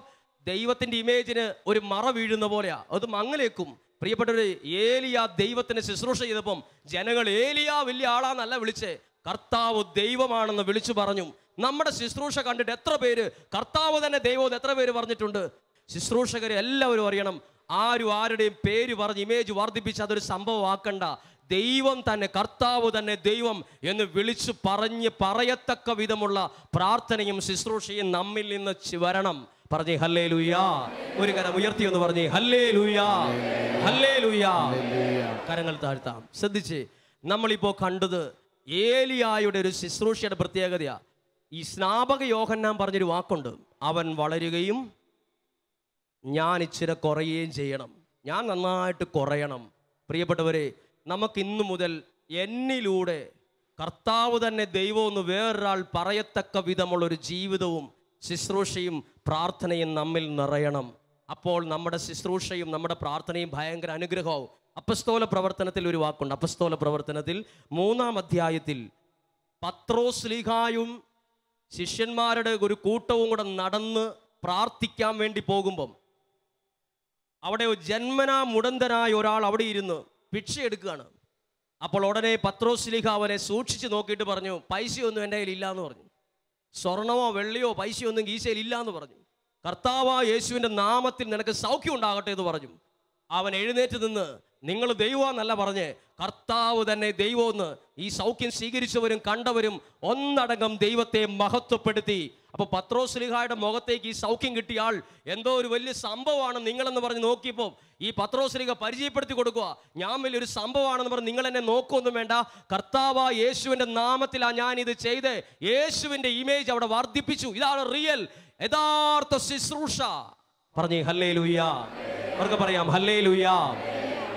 ദൈവത്തിൻ്റെ ഇമേജിന് ഒരു മറ വീഴുന്ന പോലെയാ അത് മങ്ങലേക്കും പ്രിയപ്പെട്ടവർ ഏലിയ ദൈവത്തിന് ശുശ്രൂഷ ചെയ്തപ്പം ജനങ്ങൾ ഏലിയ വലിയ ആളാന്നല്ല വിളിച്ചേ കർത്താവ് ദൈവമാണെന്ന് വിളിച്ചു പറഞ്ഞു നമ്മുടെ ശുശ്രൂഷ കണ്ടിട്ട് എത്ര പേര് കർത്താവ് തന്നെ ദൈവം എത്ര പേര് പറഞ്ഞിട്ടുണ്ട് ശുശ്രൂഷകരെ എല്ലാവരും അറിയണം ആരും ആരുടെയും പേര് പറഞ്ഞ് ഇമേജ് വർദ്ധിപ്പിച്ച് അതൊരു സംഭവമാക്കണ്ട ദൈവം തന്നെ കർത്താവ് തന്നെ ദൈവം എന്ന് വിളിച്ചു പറഞ്ഞ് പറയത്തക്ക വിധമുള്ള പ്രാർത്ഥനയും ശുശ്രൂഷയും നമ്മിൽ നിന്ന് വരണം പറഞ്ഞേ ഹല്ലേ ലുയാ ഒരു കരം ഉയർത്തി എന്ന് പറഞ്ഞേ ഹല്ലേ ലുയാ ഹല്ലേ ലുയാ കരങ്ങൾ താഴ്ത്താം ശ്രദ്ധിച്ച് നമ്മളിപ്പോൾ കണ്ടത് ഏലിയായുടെ ഒരു ശുശ്രൂഷയുടെ പ്രത്യേകതയാണ് ഈ സ്നാപക യോഹന്നാൻ പറഞ്ഞൊരു വാക്കുണ്ട് അവൻ വളരുകയും ഞാൻ ഇച്ചിരി കുറയുകയും ചെയ്യണം ഞാൻ നന്നായിട്ട് കുറയണം പ്രിയപ്പെട്ടവരെ നമുക്ക് ഇന്നു മുതൽ എന്നിലൂടെ കർത്താവ് തന്നെ ദൈവമെന്ന് വേറൊരാൾ പറയത്തക്ക വിധമുള്ളൊരു ജീവിതവും ശുശ്രൂഷയും പ്രാർത്ഥനയും നമ്മിൽ നിറയണം അപ്പോൾ നമ്മുടെ ശുശ്രൂഷയും നമ്മുടെ പ്രാർത്ഥനയും ഭയങ്കര അനുഗ്രഹവും അപ്പസ്തോല പ്രവർത്തനത്തിൽ ഒരു വാക്കുണ്ട് അപ്പസ്തോല പ്രവർത്തനത്തിൽ മൂന്നാം അധ്യായത്തിൽ പത്രോസ്ലിഹായും ശിഷ്യന്മാരുടെ ഒരു കൂട്ടവും കൂടെ നടന്ന് പ്രാർത്ഥിക്കാൻ വേണ്ടി പോകുമ്പം അവിടെ ജന്മനാ മുടന്തനായ ഒരാൾ അവിടെ ഇരുന്ന് ഭിക്ഷ എടുക്കുകയാണ് അപ്പോൾ ഉടനെ പത്രോസ്ലിഹ അവനെ സൂക്ഷിച്ച് നോക്കിയിട്ട് പറഞ്ഞു പൈസയൊന്നും എൻ്റെ കയ്യിൽ എന്ന് പറഞ്ഞു സ്വർണമോ വെള്ളിയോ പൈസയൊന്നും ഗീശയിൽ എന്ന് പറഞ്ഞു കർത്താവ യേശുവിൻ്റെ നാമത്തിൽ നിനക്ക് സൗഖ്യം ഉണ്ടാകട്ടെ എന്ന് പറഞ്ഞു അവൻ എഴുന്നേറ്റ് നിന്ന് നിങ്ങൾ ദൈവമെന്നല്ല പറഞ്ഞ് കർത്താവ് തന്നെ ദൈവമെന്ന് ഈ സൗഖ്യം സ്വീകരിച്ചവരും കണ്ടവരും ഒന്നടങ്കം ദൈവത്തെ മഹത്വപ്പെടുത്തി അപ്പോൾ പത്രോസ്ലിഹായുടെ മുഖത്തേക്ക് ഈ സൗഖ്യം ആൾ എന്തോ ഒരു വലിയ സംഭവമാണ് നിങ്ങളെന്ന് പറഞ്ഞ് നോക്കിയപ്പോൾ ഈ പത്രോസ്ലിഹ പരിചയപ്പെടുത്തി കൊടുക്കുക ഞാൻ വലിയൊരു സംഭവമാണെന്ന് പറഞ്ഞ് നിങ്ങൾ എന്നെ നോക്കുമൊന്നും വേണ്ട കർത്താവ യേശുവിന്റെ നാമത്തിലാണ് ഞാൻ ഇത് ചെയ്ത് യേശുവിന്റെ ഇമേജ് അവിടെ വർദ്ധിപ്പിച്ചു ഇതാണ് റിയൽ യഥാർത്ഥ ശുശ്രൂഷ പറഞ്ഞേ ഹല്ലേ ലൂയ്യ അവർക്ക് പറയാം ഹല്ലേ ലൂയ്യ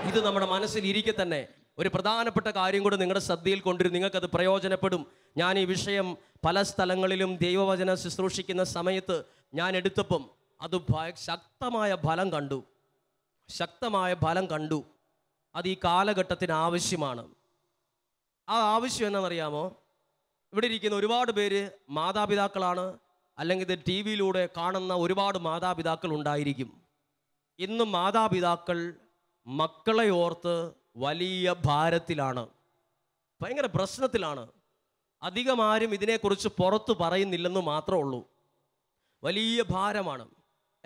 ഇത് നമ്മുടെ മനസ്സിൽ ഇരിക്കെ തന്നെ ഒരു പ്രധാനപ്പെട്ട കാര്യം കൂടെ നിങ്ങളുടെ ശ്രദ്ധയിൽ കൊണ്ടുവരും നിങ്ങൾക്കത് പ്രയോജനപ്പെടും ഞാൻ ഈ വിഷയം പല സ്ഥലങ്ങളിലും ദൈവവചന ശുശ്രൂഷിക്കുന്ന സമയത്ത് ഞാൻ എടുത്തപ്പം അത് ശക്തമായ ഫലം കണ്ടു ശക്തമായ ഫലം കണ്ടു അത് ഈ കാലഘട്ടത്തിന് ആവശ്യമാണ് ആ ആവശ്യം എന്നാണെന്നറിയാമോ ഇവിടെ ഇരിക്കുന്ന ഒരുപാട് പേര് മാതാപിതാക്കളാണ് അല്ലെങ്കിൽ ടി വിയിലൂടെ കാണുന്ന ഒരുപാട് മാതാപിതാക്കൾ ഉണ്ടായിരിക്കും ഇന്ന് മാതാപിതാക്കൾ മക്കളെ ഓർത്ത് വലിയ ഭാരത്തിലാണ് ഭയങ്കര പ്രശ്നത്തിലാണ് അധികം ആരും ഇതിനെക്കുറിച്ച് പുറത്ത് പറയുന്നില്ലെന്ന് മാത്രമേ ഉള്ളൂ വലിയ ഭാരമാണ്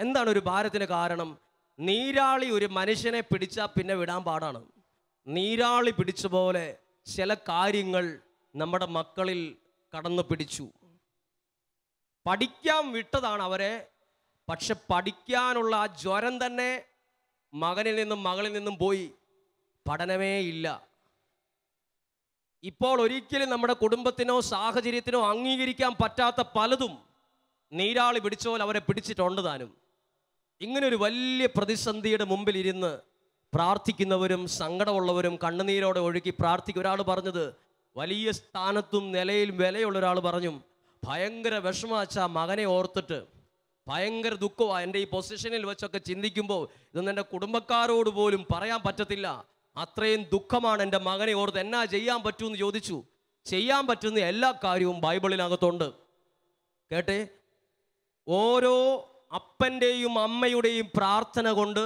എന്താണ് ഒരു ഭാരത്തിന് കാരണം നീരാളി ഒരു മനുഷ്യനെ പിടിച്ചാൽ പിന്നെ വിടാൻ പാടാണ് നീരാളി പിടിച്ച പോലെ ചില കാര്യങ്ങൾ നമ്മുടെ മക്കളിൽ കടന്നു പിടിച്ചു പഠിക്കാൻ വിട്ടതാണ് അവരെ പക്ഷെ പഠിക്കാനുള്ള ആ ജ്വരം തന്നെ മകനിൽ നിന്നും മകളിൽ നിന്നും പോയി പഠനമേ ഇല്ല ഇപ്പോൾ ഒരിക്കലും നമ്മുടെ കുടുംബത്തിനോ സാഹചര്യത്തിനോ അംഗീകരിക്കാൻ പറ്റാത്ത പലതും നീരാളി പിടിച്ച അവരെ പിടിച്ചിട്ടുണ്ട് താനും ഇങ്ങനൊരു വലിയ പ്രതിസന്ധിയുടെ മുമ്പിൽ ഇരുന്ന് പ്രാർത്ഥിക്കുന്നവരും സങ്കടമുള്ളവരും കണ്ണുനീരോടെ ഒഴുക്കി പ്രാർത്ഥിക്കും ഒരാൾ പറഞ്ഞത് വലിയ സ്ഥാനത്തും നിലയിലും വിലയുള്ള ഒരാൾ പറഞ്ഞു ഭയങ്കര വിഷമാച്ച മകനെ ഓർത്തിട്ട് ഭയങ്കര ദുഃഖമാണ് എൻ്റെ ഈ പൊസിഷനിൽ വെച്ചൊക്കെ ചിന്തിക്കുമ്പോൾ ഇതൊന്നും എൻ്റെ കുടുംബക്കാരോട് പോലും പറയാൻ പറ്റത്തില്ല അത്രയും ദുഃഖമാണ് എൻ്റെ മകനെ ഓർത്ത് എന്നാ ചെയ്യാൻ പറ്റൂ എന്ന് ചോദിച്ചു ചെയ്യാൻ പറ്റുന്ന എല്ലാ കാര്യവും ബൈബിളിനകത്തുണ്ട് കേട്ടേ ഓരോ അപ്പൻ്റെയും അമ്മയുടെയും പ്രാർത്ഥന കൊണ്ട്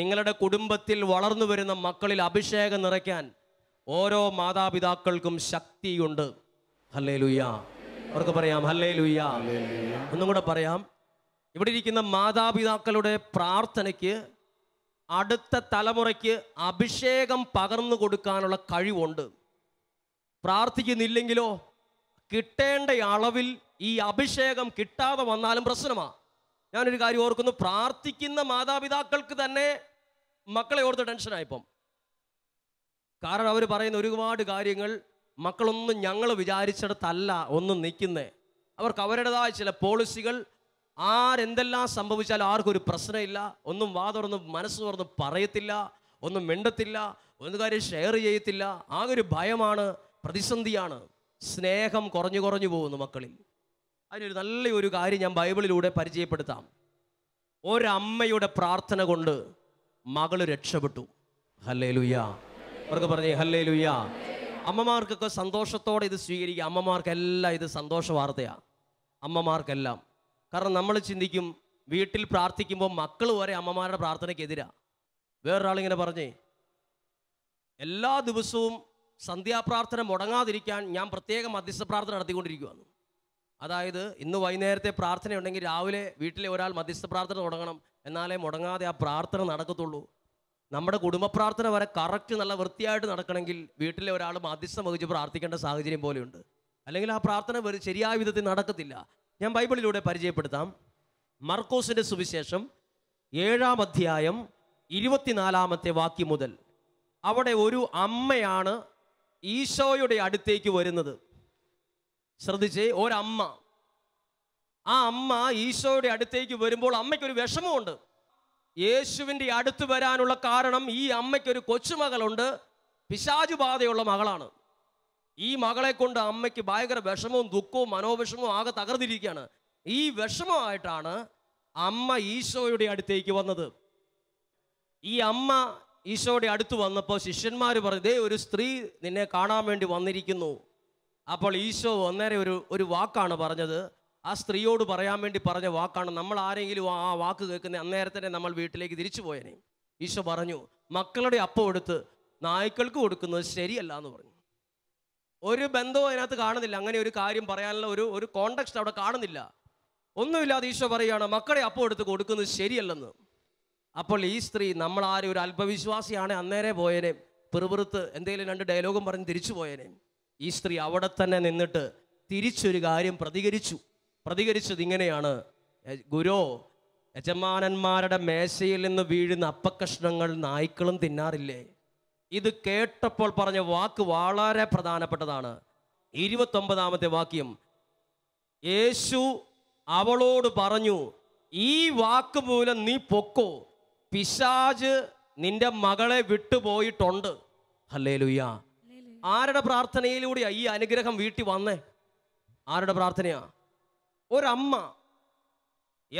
നിങ്ങളുടെ കുടുംബത്തിൽ വളർന്നു വരുന്ന മക്കളിൽ അഭിഷേകം നിറയ്ക്കാൻ ഓരോ മാതാപിതാക്കൾക്കും ശക്തിയുണ്ട് ഹല്ലേ ലുയാ അവർക്ക് പറയാം ഹല്ലേ ലുയ്യ ഒന്നും കൂടെ പറയാം ഇവിടെ ഇരിക്കുന്ന മാതാപിതാക്കളുടെ പ്രാർത്ഥനയ്ക്ക് അടുത്ത തലമുറയ്ക്ക് അഭിഷേകം പകർന്നു കൊടുക്കാനുള്ള കഴിവുണ്ട് പ്രാർത്ഥിക്കുന്നില്ലെങ്കിലോ കിട്ടേണ്ട അളവിൽ ഈ അഭിഷേകം കിട്ടാതെ വന്നാലും പ്രശ്നമാണ് ഞാനൊരു കാര്യം ഓർക്കുന്നു പ്രാർത്ഥിക്കുന്ന മാതാപിതാക്കൾക്ക് തന്നെ മക്കളെ ഓർത്ത് ടെൻഷനായിപ്പം കാരണം അവർ പറയുന്ന ഒരുപാട് കാര്യങ്ങൾ മക്കളൊന്നും ഞങ്ങൾ വിചാരിച്ചിടത്തല്ല ഒന്നും നിൽക്കുന്നേ അവർക്ക് അവരുടേതായ ചില പോളിസികൾ ആരെന്തെല്ലാം സംഭവിച്ചാലും ആർക്കും ഒരു പ്രശ്നമില്ല ഒന്നും വാതുറന്ന് മനസ്സ് തുറന്ന് പറയത്തില്ല ഒന്നും മിണ്ടത്തില്ല ഒന്നും കാര്യം ഷെയർ ചെയ്യത്തില്ല ആകെ ഒരു ഭയമാണ് പ്രതിസന്ധിയാണ് സ്നേഹം കുറഞ്ഞു കുറഞ്ഞു പോകുന്നു മക്കളിൽ അതിനൊരു നല്ലൊരു കാര്യം ഞാൻ ബൈബിളിലൂടെ പരിചയപ്പെടുത്താം ഒരമ്മയുടെ പ്രാർത്ഥന കൊണ്ട് മകള് രക്ഷപ്പെട്ടു ഹല്ലേ ലുയ്യ അവർക്ക് പറഞ്ഞേ ഹല്ലേ ലുയ്യ അമ്മമാർക്കൊക്കെ സന്തോഷത്തോടെ ഇത് സ്വീകരിക്കുക അമ്മമാർക്കെല്ലാം ഇത് സന്തോഷ വാർത്തയാണ് അമ്മമാർക്കെല്ലാം കാരണം നമ്മൾ ചിന്തിക്കും വീട്ടിൽ പ്രാർത്ഥിക്കുമ്പോൾ മക്കൾ വരെ അമ്മമാരുടെ പ്രാർത്ഥനയ്ക്കെതിരാ വേറൊരാളിങ്ങനെ പറഞ്ഞേ എല്ലാ ദിവസവും സന്ധ്യാപ്രാർത്ഥന മുടങ്ങാതിരിക്കാൻ ഞാൻ പ്രത്യേക മധ്യസ്ഥ പ്രാർത്ഥന നടത്തിക്കൊണ്ടിരിക്കുകയാണ് അതായത് ഇന്ന് വൈകുന്നേരത്തെ പ്രാർത്ഥനയുണ്ടെങ്കിൽ രാവിലെ വീട്ടിലെ ഒരാൾ മധ്യസ്ഥ പ്രാർത്ഥന തുടങ്ങണം എന്നാലേ മുടങ്ങാതെ ആ പ്രാർത്ഥന നടക്കത്തുള്ളൂ നമ്മുടെ കുടുംബ പ്രാർത്ഥന വരെ കറക്റ്റ് നല്ല വൃത്തിയായിട്ട് നടക്കണമെങ്കിൽ വീട്ടിലെ ഒരാൾ മധ്യസ്ഥം വഹിച്ച് പ്രാർത്ഥിക്കേണ്ട സാഹചര്യം പോലെയുണ്ട് അല്ലെങ്കിൽ ആ പ്രാർത്ഥന വരെ ശരിയായ വിധത്തിൽ നടക്കത്തില്ല ഞാൻ ബൈബിളിലൂടെ പരിചയപ്പെടുത്താം മർക്കോസിൻ്റെ സുവിശേഷം ഏഴാം അധ്യായം ഇരുപത്തിനാലാമത്തെ വാക്യം മുതൽ അവിടെ ഒരു അമ്മയാണ് ഈശോയുടെ അടുത്തേക്ക് വരുന്നത് ശ്രദ്ധിച്ചേ ഒരമ്മ ആ അമ്മ ഈശോയുടെ അടുത്തേക്ക് വരുമ്പോൾ അമ്മയ്ക്കൊരു വിഷമമുണ്ട് യേശുവിൻ്റെ അടുത്ത് വരാനുള്ള കാരണം ഈ അമ്മയ്ക്കൊരു കൊച്ചുമകളുണ്ട് പിശാജു ബാധയുള്ള മകളാണ് ഈ മകളെ കൊണ്ട് അമ്മയ്ക്ക് ഭയങ്കര വിഷമവും ദുഃഖവും മനോവിഷമവും ആകെ തകർന്നിരിക്കുകയാണ് ഈ വിഷമമായിട്ടാണ് അമ്മ ഈശോയുടെ അടുത്തേക്ക് വന്നത് ഈ അമ്മ ഈശോയുടെ അടുത്ത് വന്നപ്പോൾ ശിഷ്യന്മാർ പറഞ്ഞു ദേ ഒരു സ്ത്രീ നിന്നെ കാണാൻ വേണ്ടി വന്നിരിക്കുന്നു അപ്പോൾ ഈശോ അന്നേരം ഒരു ഒരു വാക്കാണ് പറഞ്ഞത് ആ സ്ത്രീയോട് പറയാൻ വേണ്ടി പറഞ്ഞ വാക്കാണ് നമ്മൾ ആരെങ്കിലും ആ വാക്ക് കേൾക്കുന്ന അന്നേരത്തന്നെ നമ്മൾ വീട്ടിലേക്ക് തിരിച്ചു പോയനെ ഈശോ പറഞ്ഞു മക്കളുടെ അപ്പം എടുത്ത് നായ്ക്കൾക്ക് കൊടുക്കുന്നത് ശരിയല്ല എന്ന് പറഞ്ഞു ഒരു ബന്ധവും അതിനകത്ത് കാണുന്നില്ല അങ്ങനെ ഒരു കാര്യം പറയാനുള്ള ഒരു ഒരു കോണ്ടക്സ്റ്റ് അവിടെ കാണുന്നില്ല ഒന്നുമില്ലാതെ ഈശോ പറയുകയാണ് മക്കളെ അപ്പം എടുത്ത് കൊടുക്കുന്നത് ശരിയല്ലെന്ന് അപ്പോൾ ഈ സ്ത്രീ നമ്മൾ ആരും ഒരു അല്പവിശ്വാസിയാണ് അന്നേരെ പോയനെ പെറുപെറുത്ത് എന്തെങ്കിലും രണ്ട് ഡയലോഗും പറഞ്ഞ് തിരിച്ചു പോയനെ ഈ സ്ത്രീ അവിടെ തന്നെ നിന്നിട്ട് തിരിച്ചൊരു കാര്യം പ്രതികരിച്ചു പ്രതികരിച്ചത് ഇങ്ങനെയാണ് ഗുരോ യജമാനന്മാരുടെ മേശയിൽ നിന്ന് വീഴുന്ന അപ്പക്കഷ്ണങ്ങൾ നായ്ക്കളും തിന്നാറില്ലേ ഇത് കേട്ടപ്പോൾ പറഞ്ഞ വാക്ക് വളരെ പ്രധാനപ്പെട്ടതാണ് ഇരുപത്തൊമ്പതാമത്തെ വാക്യം യേശു അവളോട് പറഞ്ഞു ഈ വാക്ക് മൂലം നീ പൊക്കോ പിശാജ് നിന്റെ മകളെ വിട്ടുപോയിട്ടുണ്ട് ഹല്ലേ ആരുടെ പ്രാർത്ഥനയിലൂടെയാണ് ഈ അനുഗ്രഹം വീട്ടിൽ വന്നേ ആരുടെ പ്രാർത്ഥനയാണ് ഒരമ്മ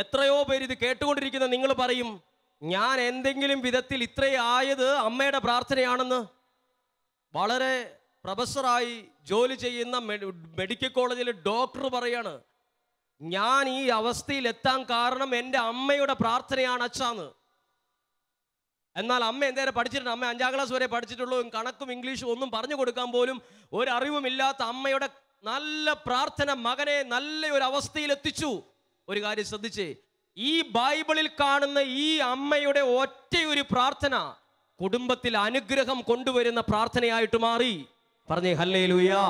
എത്രയോ പേര് ഇത് കേട്ടുകൊണ്ടിരിക്കുന്ന നിങ്ങൾ പറയും ഞാൻ എന്തെങ്കിലും വിധത്തിൽ ഇത്രയായത് അമ്മയുടെ പ്രാർത്ഥനയാണെന്ന് വളരെ പ്രൊഫസറായി ജോലി ചെയ്യുന്ന മെഡിക്കൽ കോളേജിലെ ഡോക്ടർ പറയാണ് ഞാൻ ഈ അവസ്ഥയിൽ എത്താൻ കാരണം എൻ്റെ അമ്മയുടെ പ്രാർത്ഥനയാണ് അച്ഛാന്ന് എന്നാൽ അമ്മ എന്തേരെ പഠിച്ചിട്ടുണ്ട് അമ്മ അഞ്ചാം ക്ലാസ് വരെ പഠിച്ചിട്ടുള്ളൂ കണക്കും ഇംഗ്ലീഷും ഒന്നും പറഞ്ഞു കൊടുക്കാൻ പോലും ഒരറിവുമില്ലാത്ത അമ്മയുടെ നല്ല പ്രാർത്ഥന മകനെ നല്ല ഒരു അവസ്ഥയിൽ എത്തിച്ചു ഒരു കാര്യം ശ്രദ്ധിച്ചേ ഈ ബൈബിളിൽ കാണുന്ന ഈ അമ്മയുടെ ഒറ്റയൊരു പ്രാർത്ഥന കുടുംബത്തിൽ അനുഗ്രഹം കൊണ്ടുവരുന്ന പ്രാർത്ഥനയായിട്ട് മാറി പറഞ്ഞേ ഹല്ലേ ലൂയാ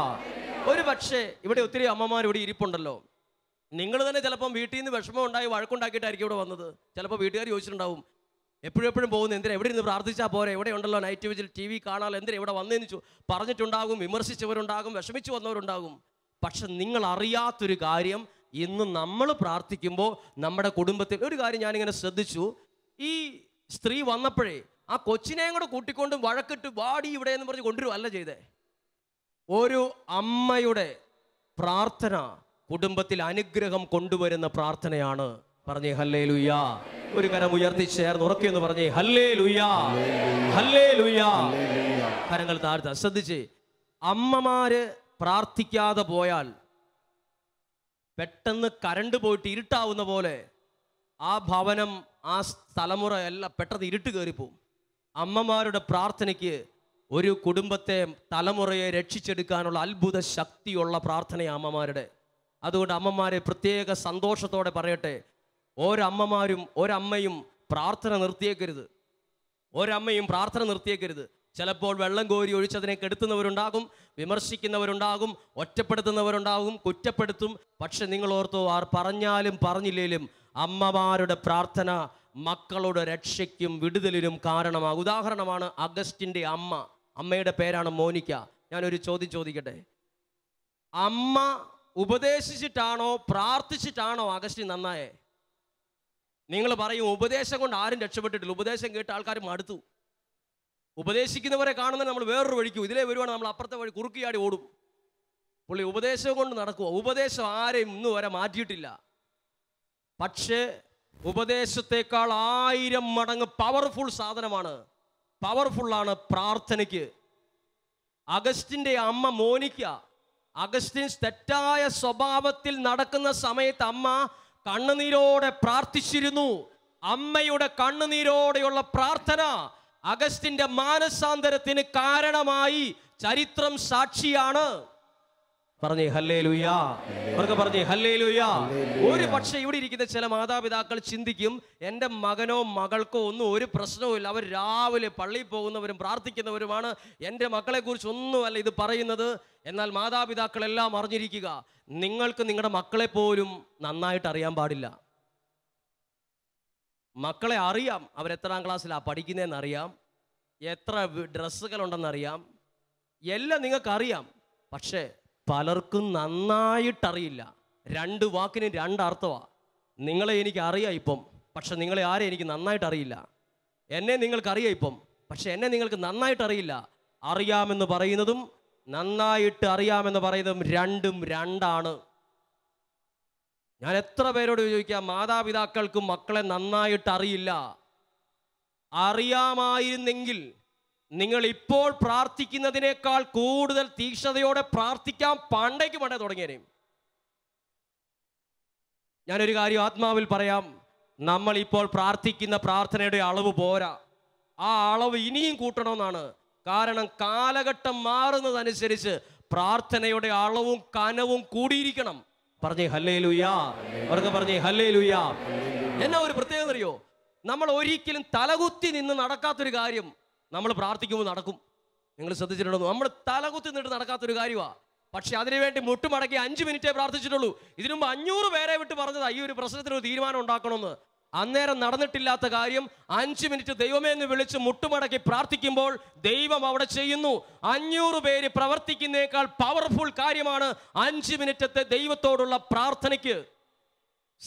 ഒരു പക്ഷേ ഇവിടെ ഒത്തിരി അമ്മമാർ ഇവിടെ ഇരിപ്പുണ്ടല്ലോ നിങ്ങൾ തന്നെ ചിലപ്പം വീട്ടിൽ നിന്ന് വിഷമം ഉണ്ടായി വഴക്കുണ്ടാക്കിയിട്ടായിരിക്കും ഇവിടെ വന്നത് ചിലപ്പോൾ വീട്ടുകാർ ചോദിച്ചിട്ടുണ്ടാവും എപ്പോഴെപ്പോഴും പോകുന്നു എന്തിനാ എവിടെ ഇരുന്ന് പ്രാർത്ഥിച്ചാൽ പോരെ എവിടെ ഉണ്ടല്ലോ നൈറ്റ് വിജിൽ ടി വി കാണാലോ എന്തിനാ ഇവിടെ വന്നതെന്ന് പറഞ്ഞിട്ടുണ്ടാകും വിമർശിച്ചവരുണ്ടാകും വിഷമിച്ചു വന്നവരുണ്ടാകും പക്ഷെ നിങ്ങൾ അറിയാത്തൊരു കാര്യം ഇന്ന് നമ്മൾ പ്രാർത്ഥിക്കുമ്പോൾ നമ്മുടെ കുടുംബത്തിൽ ഒരു കാര്യം ഞാനിങ്ങനെ ശ്രദ്ധിച്ചു ഈ സ്ത്രീ വന്നപ്പോഴേ ആ കൊച്ചിനെയും കൂടെ കൂട്ടിക്കൊണ്ട് വഴക്കിട്ട് വാടി ഇവിടെ എന്ന് പറഞ്ഞ് കൊണ്ടുവരുമല്ല ചെയ്തേ ഒരു അമ്മയുടെ പ്രാർത്ഥന കുടുംബത്തിൽ അനുഗ്രഹം കൊണ്ടുവരുന്ന പ്രാർത്ഥനയാണ് പറഞ്ഞേ ഹല്ലേ ലുയ്യ ഒരു കരം ഉയർത്തി ചേർന്ന് ഉറക്കെന്ന് പറഞ്ഞേ ഹല്ലേ ലുയ്യ ഹല്ലേ ലുയ്യ കരങ്ങൾ താഴ്ത്ത ശ്രദ്ധിച്ച് അമ്മമാര് പ്രാർത്ഥിക്കാതെ പോയാൽ പെട്ടെന്ന് കരണ്ട് പോയിട്ട് ഇരുട്ടാവുന്ന പോലെ ആ ഭവനം ആ തലമുറ എല്ലാം പെട്ടെന്ന് ഇരുട്ട് കയറിപ്പോവും അമ്മമാരുടെ പ്രാർത്ഥനയ്ക്ക് ഒരു കുടുംബത്തെ തലമുറയെ രക്ഷിച്ചെടുക്കാനുള്ള അത്ഭുത ശക്തിയുള്ള പ്രാർത്ഥനയാണ് അമ്മമാരുടെ അതുകൊണ്ട് അമ്മമാരെ പ്രത്യേക സന്തോഷത്തോടെ പറയട്ടെ ഒരമ്മമാരും ഒരമ്മയും പ്രാർത്ഥന നിർത്തിയേക്കരുത് ഒരമ്മയും പ്രാർത്ഥന നിർത്തിയേക്കരുത് ചിലപ്പോൾ വെള്ളം കോരി ഒഴിച്ചതിനെ കെടുത്തുന്നവരുണ്ടാകും വിമർശിക്കുന്നവരുണ്ടാകും ഒറ്റപ്പെടുത്തുന്നവരുണ്ടാകും കുറ്റപ്പെടുത്തും പക്ഷെ നിങ്ങൾ ഓർത്തോ ആർ പറഞ്ഞാലും പറഞ്ഞില്ലേലും അമ്മമാരുടെ പ്രാർത്ഥന മക്കളുടെ രക്ഷയ്ക്കും വിടുതലിനും കാരണമാകും ഉദാഹരണമാണ് അഗസ്റ്റിൻ്റെ അമ്മ അമ്മയുടെ പേരാണ് മോനിക്ക ഞാനൊരു ചോദ്യം ചോദിക്കട്ടെ അമ്മ ഉപദേശിച്ചിട്ടാണോ പ്രാർത്ഥിച്ചിട്ടാണോ അഗസ്റ്റിൻ നന്നായേ നിങ്ങൾ പറയും ഉപദേശം കൊണ്ട് ആരും രക്ഷപ്പെട്ടിട്ടില്ല ഉപദേശം കേട്ട ആൾക്കാർ മടുത്തു ഉപദേശിക്കുന്നവരെ കാണുന്ന നമ്മൾ വേറൊരു വഴിക്കും ഇതിലേ വരുവാണ് നമ്മൾ അപ്പുറത്തെ വഴി കുറുക്കിയാടി ഓടും പുള്ളി ഉപദേശം കൊണ്ട് നടക്കുക ഉപദേശം ആരെയും ഇന്ന് വരെ മാറ്റിയിട്ടില്ല പക്ഷേ ഉപദേശത്തെക്കാൾ ആയിരം മടങ്ങ് പവർഫുൾ സാധനമാണ് പവർഫുള്ളാണ് പ്രാർത്ഥനയ്ക്ക് അഗസ്റ്റിൻ്റെ അമ്മ മോനിക്ക അഗസ്റ്റിൻ തെറ്റായ സ്വഭാവത്തിൽ നടക്കുന്ന സമയത്ത് അമ്മ കണ്ണുനീരോടെ പ്രാർത്ഥിച്ചിരുന്നു അമ്മയുടെ കണ്ണുനീരോടെയുള്ള പ്രാർത്ഥന അഗസ്റ്റിന്റെ മാനസാന്തരത്തിന് കാരണമായി ചരിത്രം സാക്ഷിയാണ് പറഞ്ഞേ ഹല്ലേ ലുയാ അവർക്ക് പറഞ്ഞേ ഹല്ലേ ലുയാ ഒരു പക്ഷേ ഇവിടെ ഇരിക്കുന്ന ചില മാതാപിതാക്കൾ ചിന്തിക്കും എൻ്റെ മകനോ മകൾക്കോ ഒന്നും ഒരു ഇല്ല അവർ രാവിലെ പള്ളിയിൽ പോകുന്നവരും പ്രാർത്ഥിക്കുന്നവരുമാണ് എൻ്റെ മക്കളെക്കുറിച്ച് ഒന്നുമല്ല ഇത് പറയുന്നത് എന്നാൽ മാതാപിതാക്കളെല്ലാം അറിഞ്ഞിരിക്കുക നിങ്ങൾക്ക് നിങ്ങളുടെ മക്കളെ പോലും നന്നായിട്ട് അറിയാൻ പാടില്ല മക്കളെ അറിയാം അവരെത്രാം ക്ലാസ്സിലാണ് പഠിക്കുന്നതെന്ന് അറിയാം എത്ര ഡ്രസ്സുകളുണ്ടെന്നറിയാം എല്ലാം നിങ്ങൾക്കറിയാം പക്ഷേ പലർക്കും നന്നായിട്ടറിയില്ല രണ്ട് വാക്കിന് രണ്ടർത്ഥമാണ് നിങ്ങളെ എനിക്ക് അറിയാം ഇപ്പം പക്ഷെ നിങ്ങളെ ആരെ എനിക്ക് നന്നായിട്ട് അറിയില്ല എന്നെ നിങ്ങൾക്കറിയാം ഇപ്പം പക്ഷെ എന്നെ നിങ്ങൾക്ക് നന്നായിട്ട് അറിയില്ല അറിയാമെന്ന് പറയുന്നതും നന്നായിട്ട് അറിയാമെന്ന് പറയുന്നതും രണ്ടും രണ്ടാണ് ഞാൻ എത്ര പേരോട് ചോദിക്കാം മാതാപിതാക്കൾക്കും മക്കളെ നന്നായിട്ട് അറിയില്ല അറിയാമായിരുന്നെങ്കിൽ നിങ്ങൾ ഇപ്പോൾ പ്രാർത്ഥിക്കുന്നതിനേക്കാൾ കൂടുതൽ തീക്ഷണതയോടെ പ്രാർത്ഥിക്കാൻ പണ്ടേക്ക് പണ്ടേ തുടങ്ങിയനേയും ഞാനൊരു കാര്യം ആത്മാവിൽ പറയാം നമ്മൾ ഇപ്പോൾ പ്രാർത്ഥിക്കുന്ന പ്രാർത്ഥനയുടെ അളവ് പോരാ ആ അളവ് ഇനിയും കൂട്ടണമെന്നാണ് കാരണം കാലഘട്ടം മാറുന്നതനുസരിച്ച് പ്രാർത്ഥനയുടെ അളവും കനവും കൂടിയിരിക്കണം പറഞ്ഞേ ഹല്ലേ ലുയാ അവർക്ക് പറഞ്ഞേ ഹല്ലേ ലുയാ എന്നാ ഒരു പ്രത്യേകത അറിയോ നമ്മൾ ഒരിക്കലും തലകുത്തി നിന്ന് നടക്കാത്തൊരു കാര്യം നമ്മൾ പ്രാർത്ഥിക്കുമ്പോൾ നടക്കും നിങ്ങൾ ശ്രദ്ധിച്ചിട്ടുണ്ടോ നമ്മൾ തലകുത്തി നിന്നിട്ട് നടക്കാത്തൊരു കാര്യമാണ് പക്ഷെ അതിനുവേണ്ടി മുട്ടുമടക്കി അഞ്ച് മിനിറ്റേ പ്രാർത്ഥിച്ചിട്ടുള്ളൂ ഇതിനുമ്പ് അഞ്ഞൂറ് പേരെ വിട്ട് പറഞ്ഞത് ഈ ഒരു പ്രശ്നത്തിന് ഒരു തീരുമാനം ഉണ്ടാക്കണമെന്ന് അന്നേരം നടന്നിട്ടില്ലാത്ത കാര്യം അഞ്ച് മിനിറ്റ് ദൈവമേ എന്ന് വിളിച്ച് മുട്ടുമടക്കി പ്രാർത്ഥിക്കുമ്പോൾ ദൈവം അവിടെ ചെയ്യുന്നു അഞ്ഞൂറ് പേര് പ്രവർത്തിക്കുന്നേക്കാൾ പവർഫുൾ കാര്യമാണ് അഞ്ച് മിനിറ്റത്തെ ദൈവത്തോടുള്ള പ്രാർത്ഥനയ്ക്ക്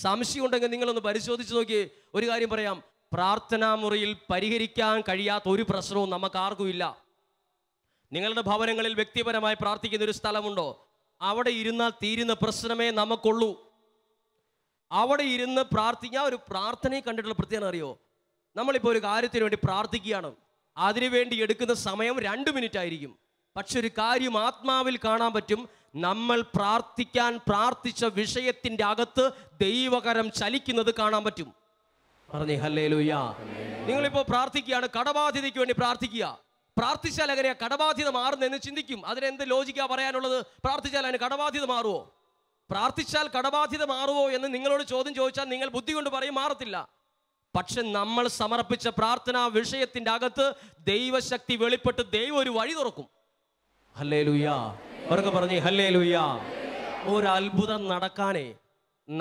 സംശയമുണ്ടെങ്കിൽ നിങ്ങളൊന്ന് പരിശോധിച്ച് നോക്കി ഒരു കാര്യം പറയാം പ്രാർത്ഥനാ മുറിയിൽ പരിഹരിക്കാൻ കഴിയാത്ത ഒരു പ്രശ്നവും നമുക്ക് ആർക്കുമില്ല നിങ്ങളുടെ ഭവനങ്ങളിൽ വ്യക്തിപരമായി പ്രാർത്ഥിക്കുന്ന ഒരു സ്ഥലമുണ്ടോ അവിടെ ഇരുന്നാൽ തീരുന്ന പ്രശ്നമേ നമുക്കുള്ളൂ അവിടെ ഇരുന്ന് പ്രാർത്ഥി ഞാൻ ഒരു പ്രാർത്ഥനയെ കണ്ടിട്ടുള്ള പ്രത്യേകത അറിയോ നമ്മളിപ്പോൾ ഒരു കാര്യത്തിന് വേണ്ടി പ്രാർത്ഥിക്കുകയാണ് അതിനുവേണ്ടി എടുക്കുന്ന സമയം രണ്ട് മിനിറ്റ് ആയിരിക്കും പക്ഷെ ഒരു കാര്യം ആത്മാവിൽ കാണാൻ പറ്റും നമ്മൾ പ്രാർത്ഥിക്കാൻ പ്രാർത്ഥിച്ച വിഷയത്തിൻ്റെ അകത്ത് ദൈവകരം ചലിക്കുന്നത് കാണാൻ പറ്റും പറഞ്ഞേ ഹല്ലേ ലൂയ നിങ്ങളിപ്പോൾ പ്രാർത്ഥിക്കുകയാണ് കടബാധ്യതയ്ക്ക് വേണ്ടി പ്രാർത്ഥിക്കുക പ്രാർത്ഥിച്ചാൽ എങ്ങനെയാ കടബാധ്യത മാറുന്നെന്ന് ചിന്തിക്കും അതിനെന്ത് ലോജിക്കാ പറയാനുള്ളത് പ്രാർത്ഥിച്ചാൽ അതിന് കടബാധ്യത മാറുമോ പ്രാർത്ഥിച്ചാൽ കടബാധ്യത മാറുമോ എന്ന് നിങ്ങളോട് ചോദ്യം ചോദിച്ചാൽ നിങ്ങൾ ബുദ്ധി കൊണ്ട് പറയും മാറത്തില്ല പക്ഷെ നമ്മൾ സമർപ്പിച്ച പ്രാർത്ഥനാ വിഷയത്തിന്റെ അകത്ത് ദൈവശക്തി വെളിപ്പെട്ട് ദൈവം ഒരു വഴി തുറക്കും ഹല്ലേ ലൂയ പറഞ്ഞു പറഞ്ഞേ ഹല്ലേ ലൂയ ഒരത്ഭുതം നടക്കാനേ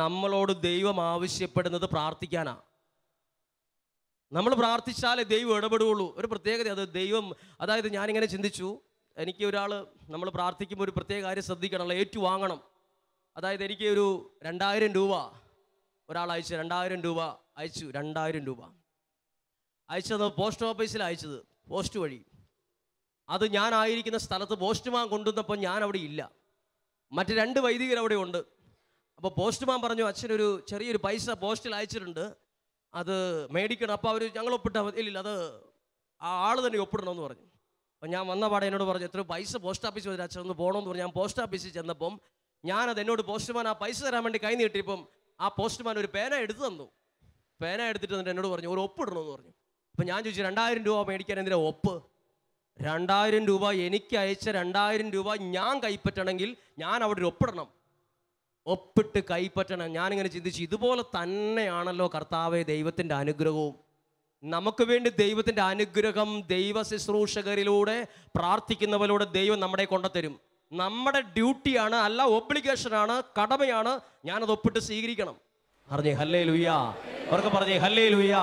നമ്മളോട് ദൈവം ആവശ്യപ്പെടുന്നത് പ്രാർത്ഥിക്കാനാണ് നമ്മൾ പ്രാർത്ഥിച്ചാലേ ദൈവം ഇടപെടുകയുള്ളൂ ഒരു പ്രത്യേകത അത് ദൈവം അതായത് ഞാനിങ്ങനെ ചിന്തിച്ചു എനിക്ക് ഒരാൾ നമ്മൾ പ്രാർത്ഥിക്കുമ്പോൾ ഒരു പ്രത്യേക കാര്യം ശ്രദ്ധിക്കണം ഏറ്റുവാങ്ങണം അതായത് എനിക്ക് ഒരു രണ്ടായിരം രൂപ ഒരാൾ അയച്ചു രണ്ടായിരം രൂപ അയച്ചു രണ്ടായിരം രൂപ അയച്ചത് പോസ്റ്റ് ഓഫീസിൽ അയച്ചത് പോസ്റ്റ് വഴി അത് ഞാനായിരിക്കുന്ന സ്ഥലത്ത് പോസ്റ്റ്മാൻ കൊണ്ടുവന്നപ്പോൾ ഞാൻ അവിടെ ഇല്ല മറ്റ് രണ്ട് വൈദികർ അവിടെ ഉണ്ട് അപ്പോൾ പോസ്റ്റ്മാൻ പറഞ്ഞു അച്ഛനൊരു ചെറിയൊരു പൈസ പോസ്റ്റിൽ അയച്ചിട്ടുണ്ട് അത് മേടിക്കണം അപ്പോൾ അവർ ഞങ്ങൾ ഒപ്പിട്ടാൽ മതി ഇല്ല അത് ആ ആൾ തന്നെ ഒപ്പിടണമെന്ന് പറഞ്ഞു അപ്പം ഞാൻ വന്ന പാടെ എന്നോട് പറഞ്ഞു എത്ര പൈസ പോസ്റ്റ് ഓഫീസ് വരെ അച്ഛൻ ഒന്ന് പോകണമെന്ന് പറഞ്ഞു ഞാൻ പോസ്റ്റ് ഓഫീസിൽ ചെന്നപ്പം ഞാനത് എന്നോട് പോസ്റ്റ്മാൻ ആ പൈസ തരാൻ വേണ്ടി കൈ നീട്ടിയപ്പം ആ പോസ്റ്റ്മാൻ ഒരു പേന എടുത്തു തന്നു പേന എടുത്തിട്ട് തന്നിട്ട് എന്നോട് പറഞ്ഞു ഒരു ഒപ്പിടണമെന്ന് പറഞ്ഞു അപ്പം ഞാൻ ചോദിച്ചു രണ്ടായിരം രൂപ മേടിക്കാൻ എന്തിനാ ഒപ്പ് രണ്ടായിരം രൂപ എനിക്ക് അയച്ച രണ്ടായിരം രൂപ ഞാൻ കൈപ്പറ്റണമെങ്കിൽ ഞാൻ അവിടെ ഒരു ഒപ്പിടണം ഒപ്പിട്ട് കൈപ്പറ്റണം ഞാനിങ്ങനെ ചിന്തിച്ചു ഇതുപോലെ തന്നെയാണല്ലോ കർത്താവെ ദൈവത്തിൻ്റെ അനുഗ്രഹവും നമുക്ക് വേണ്ടി ദൈവത്തിൻ്റെ അനുഗ്രഹം ദൈവ ശുശ്രൂഷകരിലൂടെ പ്രാർത്ഥിക്കുന്നവരിലൂടെ ദൈവം നമ്മുടെ കൊണ്ടുത്തരും നമ്മുടെ ഡ്യൂട്ടിയാണ് അല്ല ഒബ്ലിഗേഷനാണ് കടമയാണ് ഞാനത് ഒപ്പിട്ട് സ്വീകരിക്കണം പറഞ്ഞേ ഹല്ലേ ലുയ്യ അവർക്ക് പറഞ്ഞേ ഹല്ലേ ലുയ്യ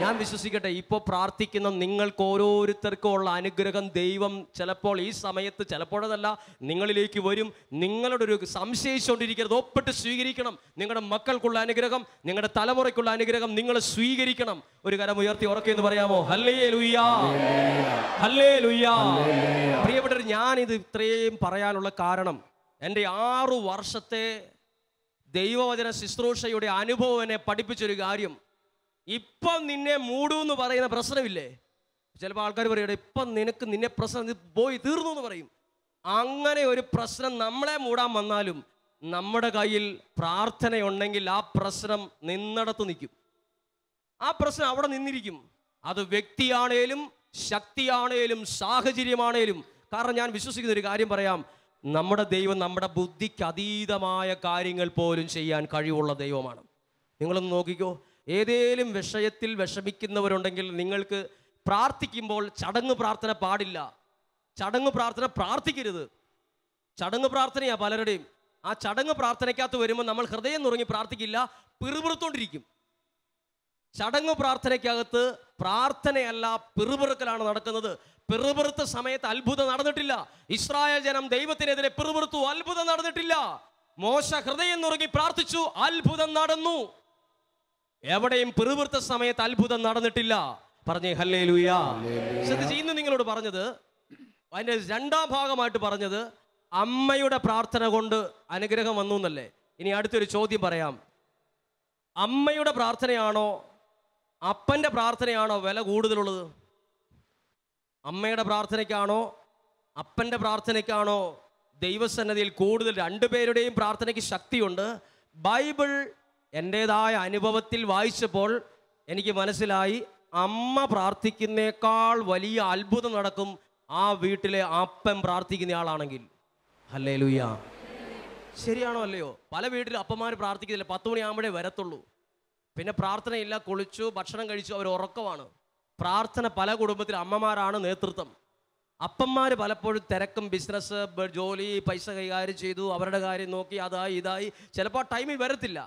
ഞാൻ വിശ്വസിക്കട്ടെ ഇപ്പോൾ പ്രാർത്ഥിക്കുന്ന നിങ്ങൾക്ക് ഓരോരുത്തർക്കും ഉള്ള അനുഗ്രഹം ദൈവം ചിലപ്പോൾ ഈ സമയത്ത് ചിലപ്പോഴതല്ല നിങ്ങളിലേക്ക് വരും നിങ്ങളുടെ ഒരു സംശയിച്ചുകൊണ്ടിരിക്കരുത് ഒപ്പിട്ട് സ്വീകരിക്കണം നിങ്ങളുടെ മക്കൾക്കുള്ള അനുഗ്രഹം നിങ്ങളുടെ തലമുറയ്ക്കുള്ള അനുഗ്രഹം നിങ്ങൾ സ്വീകരിക്കണം ഒരു കരം ഉയർത്തി ഉറക്കെന്ന് പറയാമോ ഹല്ലേ ലുയ്യാ ഹല്ലേ ലുയ്യാ പ്രിയപ്പെട്ടവർ ഞാനിത് ഇത്രയും പറയാനുള്ള കാരണം എൻ്റെ ആറു വർഷത്തെ ദൈവവചന ശുശ്രൂഷയുടെ അനുഭവം എന്നെ പഠിപ്പിച്ചൊരു കാര്യം ഇപ്പം നിന്നെ മൂടൂ എന്ന് പറയുന്ന പ്രശ്നമില്ലേ ചിലപ്പോൾ ആൾക്കാർ പറയും ഇപ്പം നിനക്ക് നിന്നെ പ്രശ്നം പോയി തീർന്നു എന്ന് പറയും അങ്ങനെ ഒരു പ്രശ്നം നമ്മളെ മൂടാൻ വന്നാലും നമ്മുടെ കയ്യിൽ പ്രാർത്ഥനയുണ്ടെങ്കിൽ ആ പ്രശ്നം നിന്നടത്ത് നിൽക്കും ആ പ്രശ്നം അവിടെ നിന്നിരിക്കും അത് വ്യക്തിയാണേലും ശക്തിയാണേലും സാഹചര്യമാണേലും കാരണം ഞാൻ വിശ്വസിക്കുന്ന ഒരു കാര്യം പറയാം നമ്മുടെ ദൈവം നമ്മുടെ ബുദ്ധിക്ക് അതീതമായ കാര്യങ്ങൾ പോലും ചെയ്യാൻ കഴിവുള്ള ദൈവമാണ് നിങ്ങളൊന്ന് നോക്കിക്കോ ഏതേലും വിഷയത്തിൽ വിഷമിക്കുന്നവരുണ്ടെങ്കിൽ നിങ്ങൾക്ക് പ്രാർത്ഥിക്കുമ്പോൾ ചടങ്ങ് പ്രാർത്ഥന പാടില്ല ചടങ്ങ് പ്രാർത്ഥന പ്രാർത്ഥിക്കരുത് ചടങ്ങ് പ്രാർത്ഥനയാണ് പലരുടെയും ആ ചടങ്ങ് പ്രാർത്ഥനയ്ക്കകത്ത് വരുമ്പോൾ നമ്മൾ ഹൃദയം നുറങ്ങി പ്രാർത്ഥിക്കില്ല പിറുപിറുത്തോണ്ടിരിക്കും ചടങ്ങ് പ്രാർത്ഥനയ്ക്കകത്ത് പ്രാർത്ഥനയല്ല പിറുപിറുക്കലാണ് നടക്കുന്നത് പിറുപിറുത്ത സമയത്ത് അത്ഭുതം നടന്നിട്ടില്ല ഇസ്രായേൽ ജനം ദൈവത്തിനെതിരെ പിറുപിറുത്തു അത്ഭുതം നടന്നിട്ടില്ല മോശ ഹൃദയം നുറങ്ങി പ്രാർത്ഥിച്ചു അത്ഭുതം നടന്നു എവിടെയും പിറുപിറുത്ത സമയത്ത് അത്ഭുതം നടന്നിട്ടില്ല പറഞ്ഞേ ഹല്ലേ ലൂയാ ശ്രദ്ധിച്ച് ഇന്ന് നിങ്ങളോട് പറഞ്ഞത് അതിൻ്റെ രണ്ടാം ഭാഗമായിട്ട് പറഞ്ഞത് അമ്മയുടെ പ്രാർത്ഥന കൊണ്ട് അനുഗ്രഹം വന്നു എന്നല്ലേ ഇനി അടുത്തൊരു ചോദ്യം പറയാം അമ്മയുടെ പ്രാർത്ഥനയാണോ അപ്പൻ്റെ പ്രാർത്ഥനയാണോ വില കൂടുതലുള്ളത് അമ്മയുടെ പ്രാർത്ഥനയ്ക്കാണോ അപ്പൻ്റെ പ്രാർത്ഥനയ്ക്കാണോ ദൈവസന്നതിയിൽ കൂടുതൽ രണ്ടുപേരുടെയും പ്രാർത്ഥനയ്ക്ക് ശക്തിയുണ്ട് ബൈബിൾ എൻ്റേതായ അനുഭവത്തിൽ വായിച്ചപ്പോൾ എനിക്ക് മനസ്സിലായി അമ്മ പ്രാർത്ഥിക്കുന്നേക്കാൾ വലിയ അത്ഭുതം നടക്കും ആ വീട്ടിലെ അപ്പൻ പ്രാർത്ഥിക്കുന്ന ആളാണെങ്കിൽ അല്ലേ ലൂയ ശരിയാണോ അല്ലയോ പല വീട്ടിലും അപ്പന്മാർ പ്രാർത്ഥിക്കുന്നില്ല പത്ത് മണിയാകുമ്പോഴേ വരത്തുള്ളൂ പിന്നെ പ്രാർത്ഥനയില്ല കുളിച്ചു ഭക്ഷണം കഴിച്ചു അവർ ഉറക്കമാണ് പ്രാർത്ഥന പല കുടുംബത്തിൽ അമ്മമാരാണ് നേതൃത്വം അപ്പന്മാർ പലപ്പോഴും തിരക്കും ബിസിനസ് ജോലി പൈസ കൈകാര്യം ചെയ്തു അവരുടെ കാര്യം നോക്കി അതായി ഇതായി ചിലപ്പോൾ ആ ടൈമിൽ വരത്തില്ല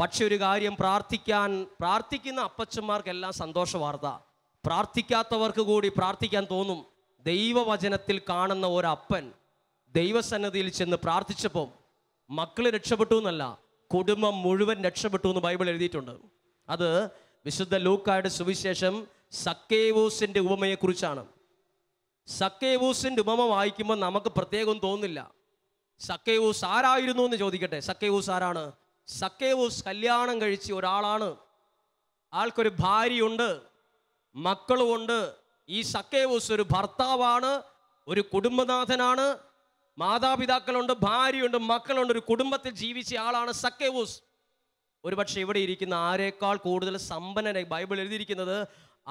പക്ഷെ ഒരു കാര്യം പ്രാർത്ഥിക്കാൻ പ്രാർത്ഥിക്കുന്ന അപ്പച്ചന്മാർക്കെല്ലാം സന്തോഷ വാർത്ത പ്രാർത്ഥിക്കാത്തവർക്ക് കൂടി പ്രാർത്ഥിക്കാൻ തോന്നും ദൈവവചനത്തിൽ കാണുന്ന ഒരപ്പൻ ദൈവസന്നദ്ധിയിൽ ചെന്ന് പ്രാർത്ഥിച്ചപ്പോൾ മക്കൾ രക്ഷപ്പെട്ടു എന്നല്ല കുടുംബം മുഴുവൻ രക്ഷപ്പെട്ടു എന്ന് ബൈബിൾ എഴുതിയിട്ടുണ്ട് അത് വിശുദ്ധ ലൂക്കായുടെ സുവിശേഷം സക്കേവൂസിൻ്റെ ഉപമയെക്കുറിച്ചാണ് സക്കേവൂസിൻ്റെ ഉപമ വായിക്കുമ്പോൾ നമുക്ക് പ്രത്യേകം തോന്നില്ല സക്കേവൂസ് ആരായിരുന്നു എന്ന് ചോദിക്കട്ടെ സക്കേവൂസ് ആരാണ് സക്കേവൂസ് കല്യാണം കഴിച്ച ഒരാളാണ് ആൾക്കൊരു ഭാര്യയുണ്ട് മക്കളുമുണ്ട് ഈ സക്കേവൂസ് ഒരു ഭർത്താവാണ് ഒരു കുടുംബനാഥനാണ് മാതാപിതാക്കളുണ്ട് ഭാര്യയുണ്ട് മക്കളുണ്ട് ഒരു കുടുംബത്തിൽ ജീവിച്ച ആളാണ് സക്കേവൂസ് ഒരുപക്ഷെ ഇവിടെ ഇരിക്കുന്ന ആരെക്കാൾ കൂടുതൽ സമ്പന്നനെ ബൈബിൾ എഴുതിയിരിക്കുന്നത്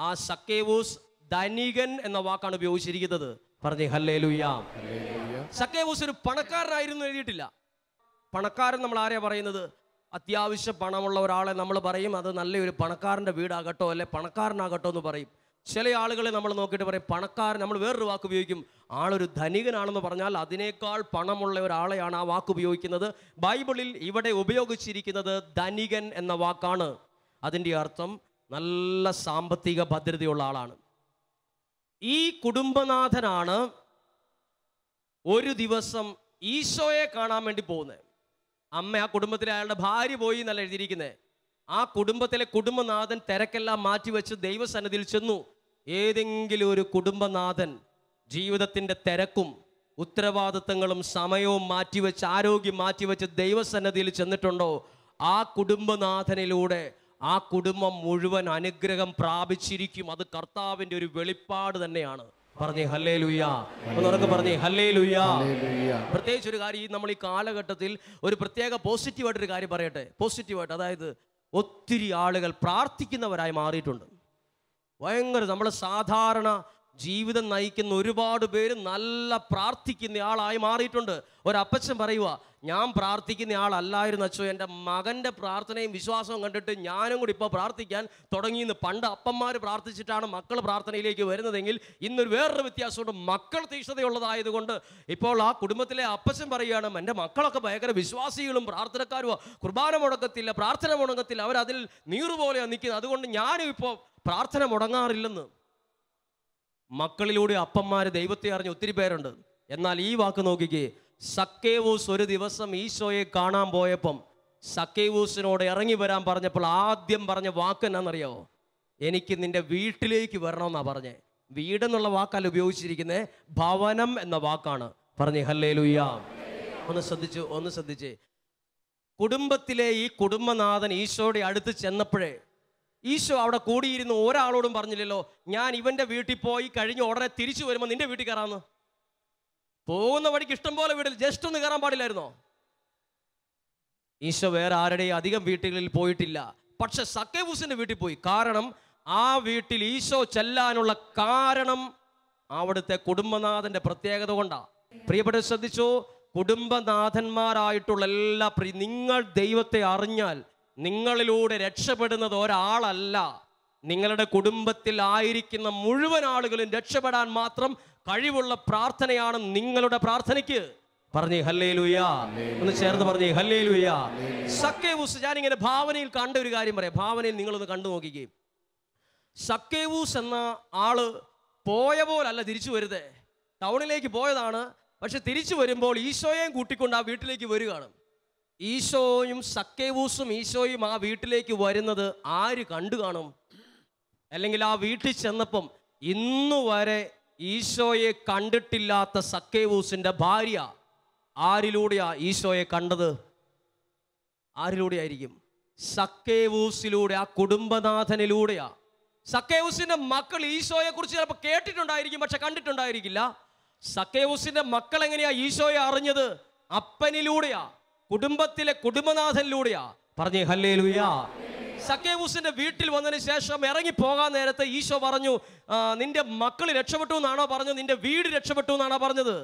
ആ സക്കേവൂസ് ധനികൻ എന്ന വാക്കാണ് ഉപയോഗിച്ചിരിക്കുന്നത് പറഞ്ഞേ ഹല്ലേ ലുയാ സക്കേവൂസ് ഒരു പണക്കാരനായിരുന്നു എഴുതിയിട്ടില്ല പണക്കാരൻ നമ്മൾ ആരെയാ പറയുന്നത് അത്യാവശ്യ പണമുള്ള ഒരാളെ നമ്മൾ പറയും അത് നല്ലൊരു പണക്കാരൻ്റെ വീടാകട്ടോ അല്ലെ പണക്കാരനാകട്ടോ എന്ന് പറയും ചില ആളുകളെ നമ്മൾ നോക്കിയിട്ട് പറയും പണക്കാരൻ നമ്മൾ വേറൊരു വാക്ക് ഉപയോഗിക്കും ആളൊരു ധനികനാണെന്ന് പറഞ്ഞാൽ അതിനേക്കാൾ പണമുള്ള ഒരാളെയാണ് ആ വാക്ക് ഉപയോഗിക്കുന്നത് ബൈബിളിൽ ഇവിടെ ഉപയോഗിച്ചിരിക്കുന്നത് ധനികൻ എന്ന വാക്കാണ് അതിൻ്റെ അർത്ഥം നല്ല സാമ്പത്തിക ഭദ്രതയുള്ള ആളാണ് ഈ കുടുംബനാഥനാണ് ഒരു ദിവസം ഈശോയെ കാണാൻ വേണ്ടി പോകുന്നത് അമ്മ ആ കുടുംബത്തിലെ അയാളുടെ ഭാര്യ പോയി എന്നല്ല എഴുതിയിരിക്കുന്നത് ആ കുടുംബത്തിലെ കുടുംബനാഥൻ തിരക്കെല്ലാം മാറ്റിവെച്ച് ദൈവസന്നതിയിൽ ചെന്നു ഏതെങ്കിലും ഒരു കുടുംബനാഥൻ ജീവിതത്തിൻ്റെ തിരക്കും ഉത്തരവാദിത്തങ്ങളും സമയവും മാറ്റിവെച്ച് ആരോഗ്യം മാറ്റിവെച്ച് ദൈവസന്നതിയിൽ ചെന്നിട്ടുണ്ടോ ആ കുടുംബനാഥനിലൂടെ ആ കുടുംബം മുഴുവൻ അനുഗ്രഹം പ്രാപിച്ചിരിക്കും അത് കർത്താവിൻ്റെ ഒരു വെളിപ്പാട് തന്നെയാണ് പറഞ്ഞേ ഹല്ലേ ലുയ്യ ഒന്നുറക്കെ പറഞ്ഞേ ഹല്ലേ ലുയ്യ പ്രത്യേകിച്ച് ഒരു കാര്യം നമ്മൾ ഈ കാലഘട്ടത്തിൽ ഒരു പ്രത്യേക പോസിറ്റീവായിട്ടൊരു കാര്യം പറയട്ടെ പോസിറ്റീവായിട്ട് അതായത് ഒത്തിരി ആളുകൾ പ്രാർത്ഥിക്കുന്നവരായി മാറിയിട്ടുണ്ട് ഭയങ്കര നമ്മൾ സാധാരണ ജീവിതം നയിക്കുന്ന ഒരുപാട് പേര് നല്ല പ്രാർത്ഥിക്കുന്ന ആളായി മാറിയിട്ടുണ്ട് ഒരപ്പച്ചൻ പറയുക ഞാൻ പ്രാർത്ഥിക്കുന്ന ആളല്ലായിരുന്നു അച്ഛോ എൻ്റെ മകൻ്റെ പ്രാർത്ഥനയും വിശ്വാസവും കണ്ടിട്ട് ഞാനും കൂടി ഇപ്പോൾ പ്രാർത്ഥിക്കാൻ തുടങ്ങിയെന്ന് പണ്ട് അപ്പന്മാർ പ്രാർത്ഥിച്ചിട്ടാണ് മക്കൾ പ്രാർത്ഥനയിലേക്ക് വരുന്നതെങ്കിൽ ഇന്നൊരു വേറൊരു വ്യത്യാസമുണ്ട് മക്കൾ തീക്ഷ്ണതയുള്ളതായതുകൊണ്ട് ഇപ്പോൾ ആ കുടുംബത്തിലെ അപ്പച്ചൻ പറയുകയാണ് എൻ്റെ മക്കളൊക്കെ ഭയങ്കര വിശ്വാസികളും പ്രാർത്ഥനക്കാരുമോ കുർബാന മുടക്കത്തില്ല പ്രാർത്ഥന മുടങ്ങത്തില്ല അവരതിൽ നീറുപോലെയാണ് നിൽക്കുന്നത് അതുകൊണ്ട് ഞാനും ഇപ്പോൾ പ്രാർത്ഥന മുടങ്ങാറില്ലെന്ന് മക്കളിലൂടെ അപ്പന്മാർ ദൈവത്തെ അറിഞ്ഞ് ഒത്തിരി പേരുണ്ട് എന്നാൽ ഈ വാക്ക് നോക്കിക്കേ സക്കേവൂസ് ഒരു ദിവസം ഈശോയെ കാണാൻ പോയപ്പം സക്കേവൂസിനോട് ഇറങ്ങി വരാൻ പറഞ്ഞപ്പോൾ ആദ്യം പറഞ്ഞ വാക്ക് എന്നാണെന്നറിയാവോ എനിക്ക് നിന്റെ വീട്ടിലേക്ക് വരണമെന്നാണ് പറഞ്ഞേ വീടെന്നുള്ള വാക്കല്ല ഉപയോഗിച്ചിരിക്കുന്നത് ഭവനം എന്ന വാക്കാണ് പറഞ്ഞു ഹല്ലേ ലുയ്യാ ഒന്ന് ശ്രദ്ധിച്ചു ഒന്ന് ശ്രദ്ധിച്ചേ കുടുംബത്തിലെ ഈ കുടുംബനാഥൻ ഈശോയുടെ അടുത്ത് ചെന്നപ്പോഴേ ഈശോ അവിടെ കൂടിയിരുന്ന ഒരാളോടും പറഞ്ഞില്ലല്ലോ ഞാൻ ഇവൻ്റെ വീട്ടിൽ പോയി കഴിഞ്ഞ് ഉടനെ തിരിച്ചു വരുമ്പോൾ നിന്റെ വീട്ടിൽ കയറാമെന്ന് പോകുന്ന വഴിക്ക് ഇഷ്ടം പോലെ വീട്ടിൽ ജസ്റ്റ് ഒന്ന് കയറാൻ പാടില്ലായിരുന്നോ ഈശോ വേറെ ആരുടെയും അധികം വീട്ടുകളിൽ പോയിട്ടില്ല പക്ഷെ സക്കേബൂസിന്റെ വീട്ടിൽ പോയി കാരണം ആ വീട്ടിൽ ഈശോ ചെല്ലാനുള്ള കാരണം അവിടുത്തെ കുടുംബനാഥന്റെ പ്രത്യേകത കൊണ്ടാണ് പ്രിയപ്പെട്ട ശ്രദ്ധിച്ചു കുടുംബനാഥന്മാരായിട്ടുള്ള എല്ലാ നിങ്ങൾ ദൈവത്തെ അറിഞ്ഞാൽ നിങ്ങളിലൂടെ രക്ഷപ്പെടുന്നത് ഒരാളല്ല നിങ്ങളുടെ കുടുംബത്തിൽ ആയിരിക്കുന്ന മുഴുവൻ ആളുകളും രക്ഷപ്പെടാൻ മാത്രം കഴിവുള്ള പ്രാർത്ഥനയാണ് നിങ്ങളുടെ പ്രാർത്ഥനയ്ക്ക് പറഞ്ഞേ ഹല്ലേ ലുയാ ഒന്ന് ചേർന്ന് പറഞ്ഞേ ഹല്ലേ ലുയാ സക്കേവൂസ് ഞാനിങ്ങനെ ഭാവനയിൽ കണ്ട ഒരു കാര്യം പറയാം ഭാവനയിൽ നിങ്ങളൊന്ന് കണ്ടു നോക്കിക്കുകയും സക്കേവൂസ് എന്ന ആള് പോയ പോലല്ല തിരിച്ചു വരുതേ ടൗണിലേക്ക് പോയതാണ് പക്ഷെ തിരിച്ചു വരുമ്പോൾ ഈശോയെയും കൂട്ടിക്കൊണ്ട് ആ വീട്ടിലേക്ക് വരികയാണ് ഈശോയും സക്കേവൂസും ഈശോയും ആ വീട്ടിലേക്ക് വരുന്നത് ആര് കണ്ടു കാണും അല്ലെങ്കിൽ ആ വീട്ടിൽ ചെന്നപ്പം ഇന്നു വരെ ഈശോയെ കണ്ടിട്ടില്ലാത്ത സക്കേവൂസിൻ്റെ ഭാര്യ ആരിലൂടെയാ ഈശോയെ കണ്ടത് ആരിലൂടെയായിരിക്കും സക്കേവൂസിലൂടെ ആ കുടുംബനാഥനിലൂടെയാ സക്കേവൂസിൻ്റെ മക്കൾ ഈശോയെ കുറിച്ച് ചിലപ്പോൾ കേട്ടിട്ടുണ്ടായിരിക്കും പക്ഷെ കണ്ടിട്ടുണ്ടായിരിക്കില്ല സക്കേവൂസിൻ്റെ മക്കൾ എങ്ങനെയാ ഈശോയെ അറിഞ്ഞത് അപ്പനിലൂടെയാ കുടുംബത്തിലെ കുടുംബനാഥനിലൂടെയാ പറഞ്ഞു ഹല്ലേ ലുയാ സക്കേബൂസിന്റെ വീട്ടിൽ വന്നതിന് ശേഷം ഇറങ്ങി പോകാൻ നേരത്തെ ഈശോ പറഞ്ഞു നിന്റെ മക്കൾ രക്ഷപ്പെട്ടു എന്നാണോ പറഞ്ഞത് നിന്റെ വീട് രക്ഷപ്പെട്ടു എന്നാണോ പറഞ്ഞത്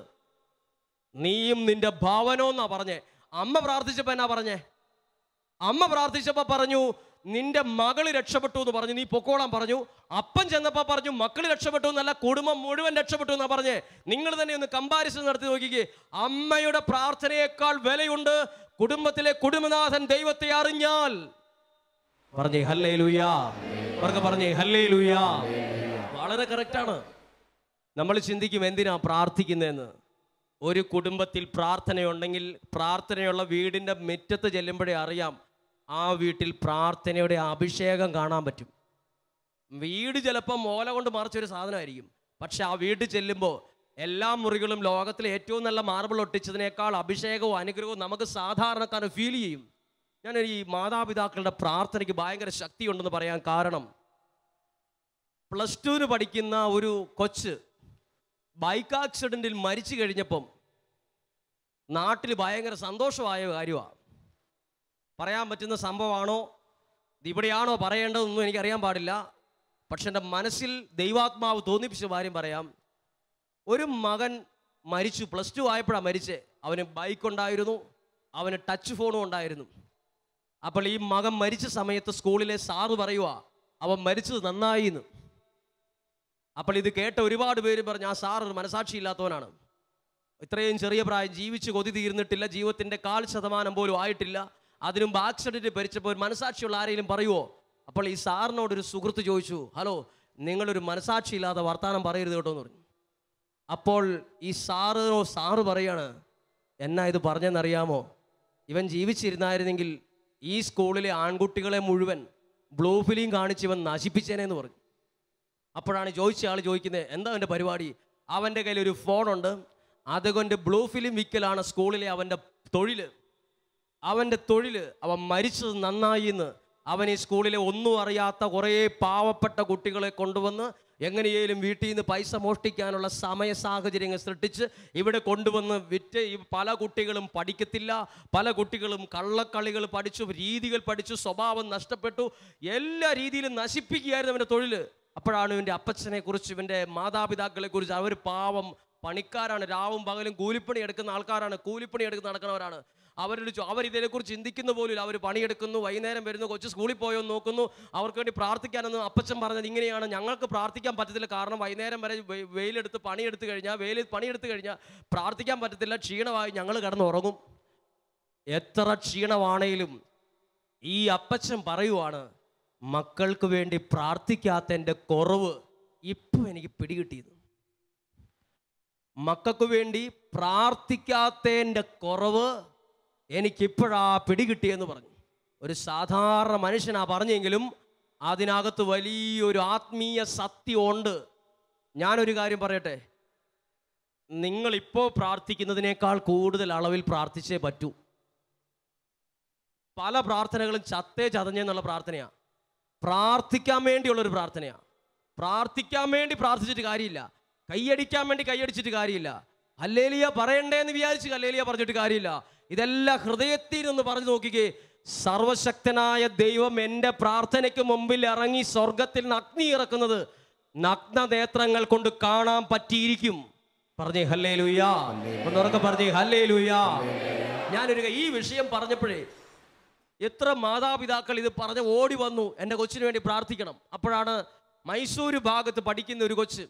നീയും നിന്റെ ഭാവനോന്നാ എന്നാ പറഞ്ഞേ അമ്മ പ്രാർത്ഥിച്ചപ്പോ എന്നാ പറഞ്ഞേ അമ്മ പ്രാർത്ഥിച്ചപ്പോ പറഞ്ഞു നിന്റെ മകൾ രക്ഷപ്പെട്ടു എന്ന് പറഞ്ഞു നീ പൊക്കോളാൻ പറഞ്ഞു അപ്പൻ ചെന്നപ്പോൾ പറഞ്ഞു മക്കൾ രക്ഷപ്പെട്ടു എന്നല്ല കുടുംബം മുഴുവൻ രക്ഷപ്പെട്ടു എന്നാ പറഞ്ഞേ നിങ്ങൾ തന്നെ ഒന്ന് കമ്പാരിസൺ നടത്തി നോക്കിക്കേ അമ്മയുടെ പ്രാർത്ഥനയേക്കാൾ വിലയുണ്ട് കുടുംബത്തിലെ കുടുംബനാഥൻ ദൈവത്തെ അറിഞ്ഞാൽ പറഞ്ഞേ ഹല്ലേ ലുയാ പറഞ്ഞേ ഹല്ലേ ലുയാ വളരെ കറക്റ്റാണ് നമ്മൾ ചിന്തിക്കും എന്തിനാ പ്രാർത്ഥിക്കുന്നതെന്ന് ഒരു കുടുംബത്തിൽ പ്രാർത്ഥനയുണ്ടെങ്കിൽ പ്രാർത്ഥനയുള്ള വീടിൻ്റെ മുറ്റത്ത് ചെല്ലുമ്പോഴേ അറിയാം ആ വീട്ടിൽ പ്രാർത്ഥനയുടെ അഭിഷേകം കാണാൻ പറ്റും വീട് ചിലപ്പോൾ മോല കൊണ്ട് മറിച്ചൊരു സാധനമായിരിക്കും പക്ഷെ ആ വീട്ടിൽ ചെല്ലുമ്പോൾ എല്ലാ മുറികളും ലോകത്തിലെ ഏറ്റവും നല്ല മാർബിൾ ഒട്ടിച്ചതിനേക്കാൾ അഭിഷേകവും അനുഗ്രഹവും നമുക്ക് സാധാരണക്കാരൻ ഫീൽ ചെയ്യും ഞാൻ ഈ മാതാപിതാക്കളുടെ പ്രാർത്ഥനയ്ക്ക് ഭയങ്കര ശക്തിയുണ്ടെന്ന് പറയാൻ കാരണം പ്ലസ് ടുവിന് പഠിക്കുന്ന ഒരു കൊച്ച് ബൈക്ക് ആക്സിഡൻറ്റിൽ മരിച്ചു കഴിഞ്ഞപ്പം നാട്ടിൽ ഭയങ്കര സന്തോഷമായ കാര്യമാണ് പറയാൻ പറ്റുന്ന സംഭവമാണോ ഇതിവിടെയാണോ പറയേണ്ടതെന്നും എനിക്കറിയാൻ പാടില്ല പക്ഷെ എൻ്റെ മനസ്സിൽ ദൈവാത്മാവ് തോന്നിപ്പിച്ച കാര്യം പറയാം ഒരു മകൻ മരിച്ചു പ്ലസ് ടു ആയപ്പോഴാണ് മരിച്ചേ അവന് ബൈക്ക് ഉണ്ടായിരുന്നു അവന് ടച്ച് ഫോണും ഉണ്ടായിരുന്നു അപ്പോൾ ഈ മകൻ മരിച്ച സമയത്ത് സ്കൂളിലെ സാറ് പറയുക അവൻ മരിച്ചത് നന്നായി എന്ന് അപ്പോൾ ഇത് കേട്ട ഒരുപാട് പേര് പറഞ്ഞു ആ സാർ ഒരു മനസാക്ഷി ഇല്ലാത്തവനാണ് ഇത്രയും ചെറിയ പ്രായം ജീവിച്ച് കൊതി തീർന്നിട്ടില്ല ജീവിതത്തിൻ്റെ കാൽ ശതമാനം പോലും ആയിട്ടില്ല അതിനു മുമ്പ് ആക്സിഡൻറ്റ് ഭരിച്ചപ്പോൾ ഒരു മനസാക്ഷിയുള്ള ആരെങ്കിലും പറയുമോ അപ്പോൾ ഈ സാറിനോട് ഒരു സുഹൃത്ത് ചോദിച്ചു ഹലോ നിങ്ങളൊരു മനസാക്ഷി ഇല്ലാതെ വർത്തമാനം പറയരുത് കേട്ടോ എന്ന് പറഞ്ഞു അപ്പോൾ ഈ സാറോ സാറ് പറയാണ് എന്നാ ഇത് പറഞ്ഞെന്നറിയാമോ ഇവൻ ജീവിച്ചിരുന്നായിരുന്നെങ്കിൽ ഈ സ്കൂളിലെ ആൺകുട്ടികളെ മുഴുവൻ ബ്ലൂ ഫിലിം കാണിച്ച് ഇവൻ നശിപ്പിച്ചേനെന്ന് പറഞ്ഞു അപ്പോഴാണ് ചോദിച്ച ആൾ ചോദിക്കുന്നത് എന്താ അവൻ്റെ പരിപാടി അവൻ്റെ കയ്യിൽ ഒരു ഫോണുണ്ട് അതുകൊണ്ട് ബ്ലൂ ഫിലിം വിൽക്കലാണ് സ്കൂളിലെ അവൻ്റെ തൊഴിൽ അവൻ്റെ തൊഴിൽ അവൻ മരിച്ചത് നന്നായി എന്ന് അവൻ ഈ സ്കൂളിലെ ഒന്നും അറിയാത്ത കുറേ പാവപ്പെട്ട കുട്ടികളെ കൊണ്ടുവന്ന് എങ്ങനെയേലും വീട്ടിൽ നിന്ന് പൈസ മോഷ്ടിക്കാനുള്ള സമയ സാഹചര്യങ്ങൾ സൃഷ്ടിച്ച് ഇവിടെ കൊണ്ടുവന്ന് വിറ്റ് ഈ പല കുട്ടികളും പഠിക്കത്തില്ല പല കുട്ടികളും കള്ളക്കളികൾ പഠിച്ചു രീതികൾ പഠിച്ചു സ്വഭാവം നഷ്ടപ്പെട്ടു എല്ലാ രീതിയിലും നശിപ്പിക്കുകയായിരുന്നു അവൻ്റെ തൊഴിൽ അപ്പോഴാണ് ഇവൻ്റെ അപ്പച്ചനെ കുറിച്ച് ഇവൻ്റെ മാതാപിതാക്കളെക്കുറിച്ച് അവർ പാവം പണിക്കാരാണ് രാവും പകലും കൂലിപ്പണി എടുക്കുന്ന ആൾക്കാരാണ് കൂലിപ്പണി എടുക്കുന്ന നടക്കുന്നവരാണ് അവരൊരു അവരിതിനെക്കുറിച്ച് ചിന്തിക്കുന്ന പോലും അവർ പണിയെടുക്കുന്നു വൈകുന്നേരം വരുന്നു കൊച്ചു സ്കൂളിൽ പോയോ നോക്കുന്നു അവർക്ക് വേണ്ടി പ്രാർത്ഥിക്കാനെന്ന് അപ്പച്ചൻ പറഞ്ഞത് ഇങ്ങനെയാണ് ഞങ്ങൾക്ക് പ്രാർത്ഥിക്കാൻ പറ്റത്തില്ല കാരണം വൈകുന്നേരം വരെ വെയിലെടുത്ത് പണിയെടുത്ത് കഴിഞ്ഞാൽ വെയിൽ പണിയെടുത്ത് കഴിഞ്ഞാൽ പ്രാർത്ഥിക്കാൻ പറ്റത്തില്ല ക്ഷീണമായി ഞങ്ങൾ ഉറങ്ങും എത്ര ക്ഷീണമാണേലും ഈ അപ്പച്ചൻ പറയുവാണ് മക്കൾക്ക് വേണ്ടി പ്രാർത്ഥിക്കാത്ത എൻ്റെ കുറവ് ഇപ്പം എനിക്ക് പിടികിട്ടിയത് മക്കൾക്ക് വേണ്ടി പ്രാർത്ഥിക്കാത്തതിൻ്റെ കുറവ് എനിക്കിപ്പോഴാ പിടികിട്ടിയെന്ന് പറഞ്ഞു ഒരു സാധാരണ മനുഷ്യനാ പറഞ്ഞെങ്കിലും അതിനകത്ത് വലിയൊരു ആത്മീയ സത്യമുണ്ട് ഞാനൊരു കാര്യം പറയട്ടെ നിങ്ങളിപ്പോൾ പ്രാർത്ഥിക്കുന്നതിനേക്കാൾ കൂടുതൽ അളവിൽ പ്രാർത്ഥിച്ചേ പറ്റൂ പല പ്രാർത്ഥനകളും ചത്തേ ചതഞ്ഞെന്നുള്ള പ്രാർത്ഥനയാണ് പ്രാർത്ഥിക്കാൻ വേണ്ടിയുള്ളൊരു പ്രാർത്ഥനയാണ് പ്രാർത്ഥിക്കാൻ വേണ്ടി പ്രാർത്ഥിച്ചിട്ട് കാര്യമില്ല കൈയടിക്കാൻ വേണ്ടി കൈയടിച്ചിട്ട് കാര്യമില്ല അല്ലേലിയ പറയണ്ടേ എന്ന് വിചാരിച്ച് അല്ലേലിയ പറഞ്ഞിട്ട് കാര്യമില്ല ഇതെല്ലാം ഹൃദയത്തിൽ നിന്ന് പറഞ്ഞു നോക്കിക്കേ സർവശക്തനായ ദൈവം എൻ്റെ പ്രാർത്ഥനയ്ക്ക് മുമ്പിൽ ഇറങ്ങി സ്വർഗത്തിൽ നഗ്നി അഗ്നി ഇറക്കുന്നത് നഗ്ന നേത്രങ്ങൾ കൊണ്ട് കാണാൻ പറ്റിയിരിക്കും പറഞ്ഞേ ഹല്ലേ ലുയാ ഒന്നുറക്കെ പറഞ്ഞേ ഹല്ലേ ലുയാ ഞാനൊരു ഈ വിഷയം പറഞ്ഞപ്പോഴേ എത്ര മാതാപിതാക്കൾ ഇത് പറഞ്ഞ് ഓടി വന്നു എൻ്റെ കൊച്ചിന് വേണ്ടി പ്രാർത്ഥിക്കണം അപ്പോഴാണ് മൈസൂർ ഭാഗത്ത് പഠിക്കുന്ന ഒരു കൊച്ച്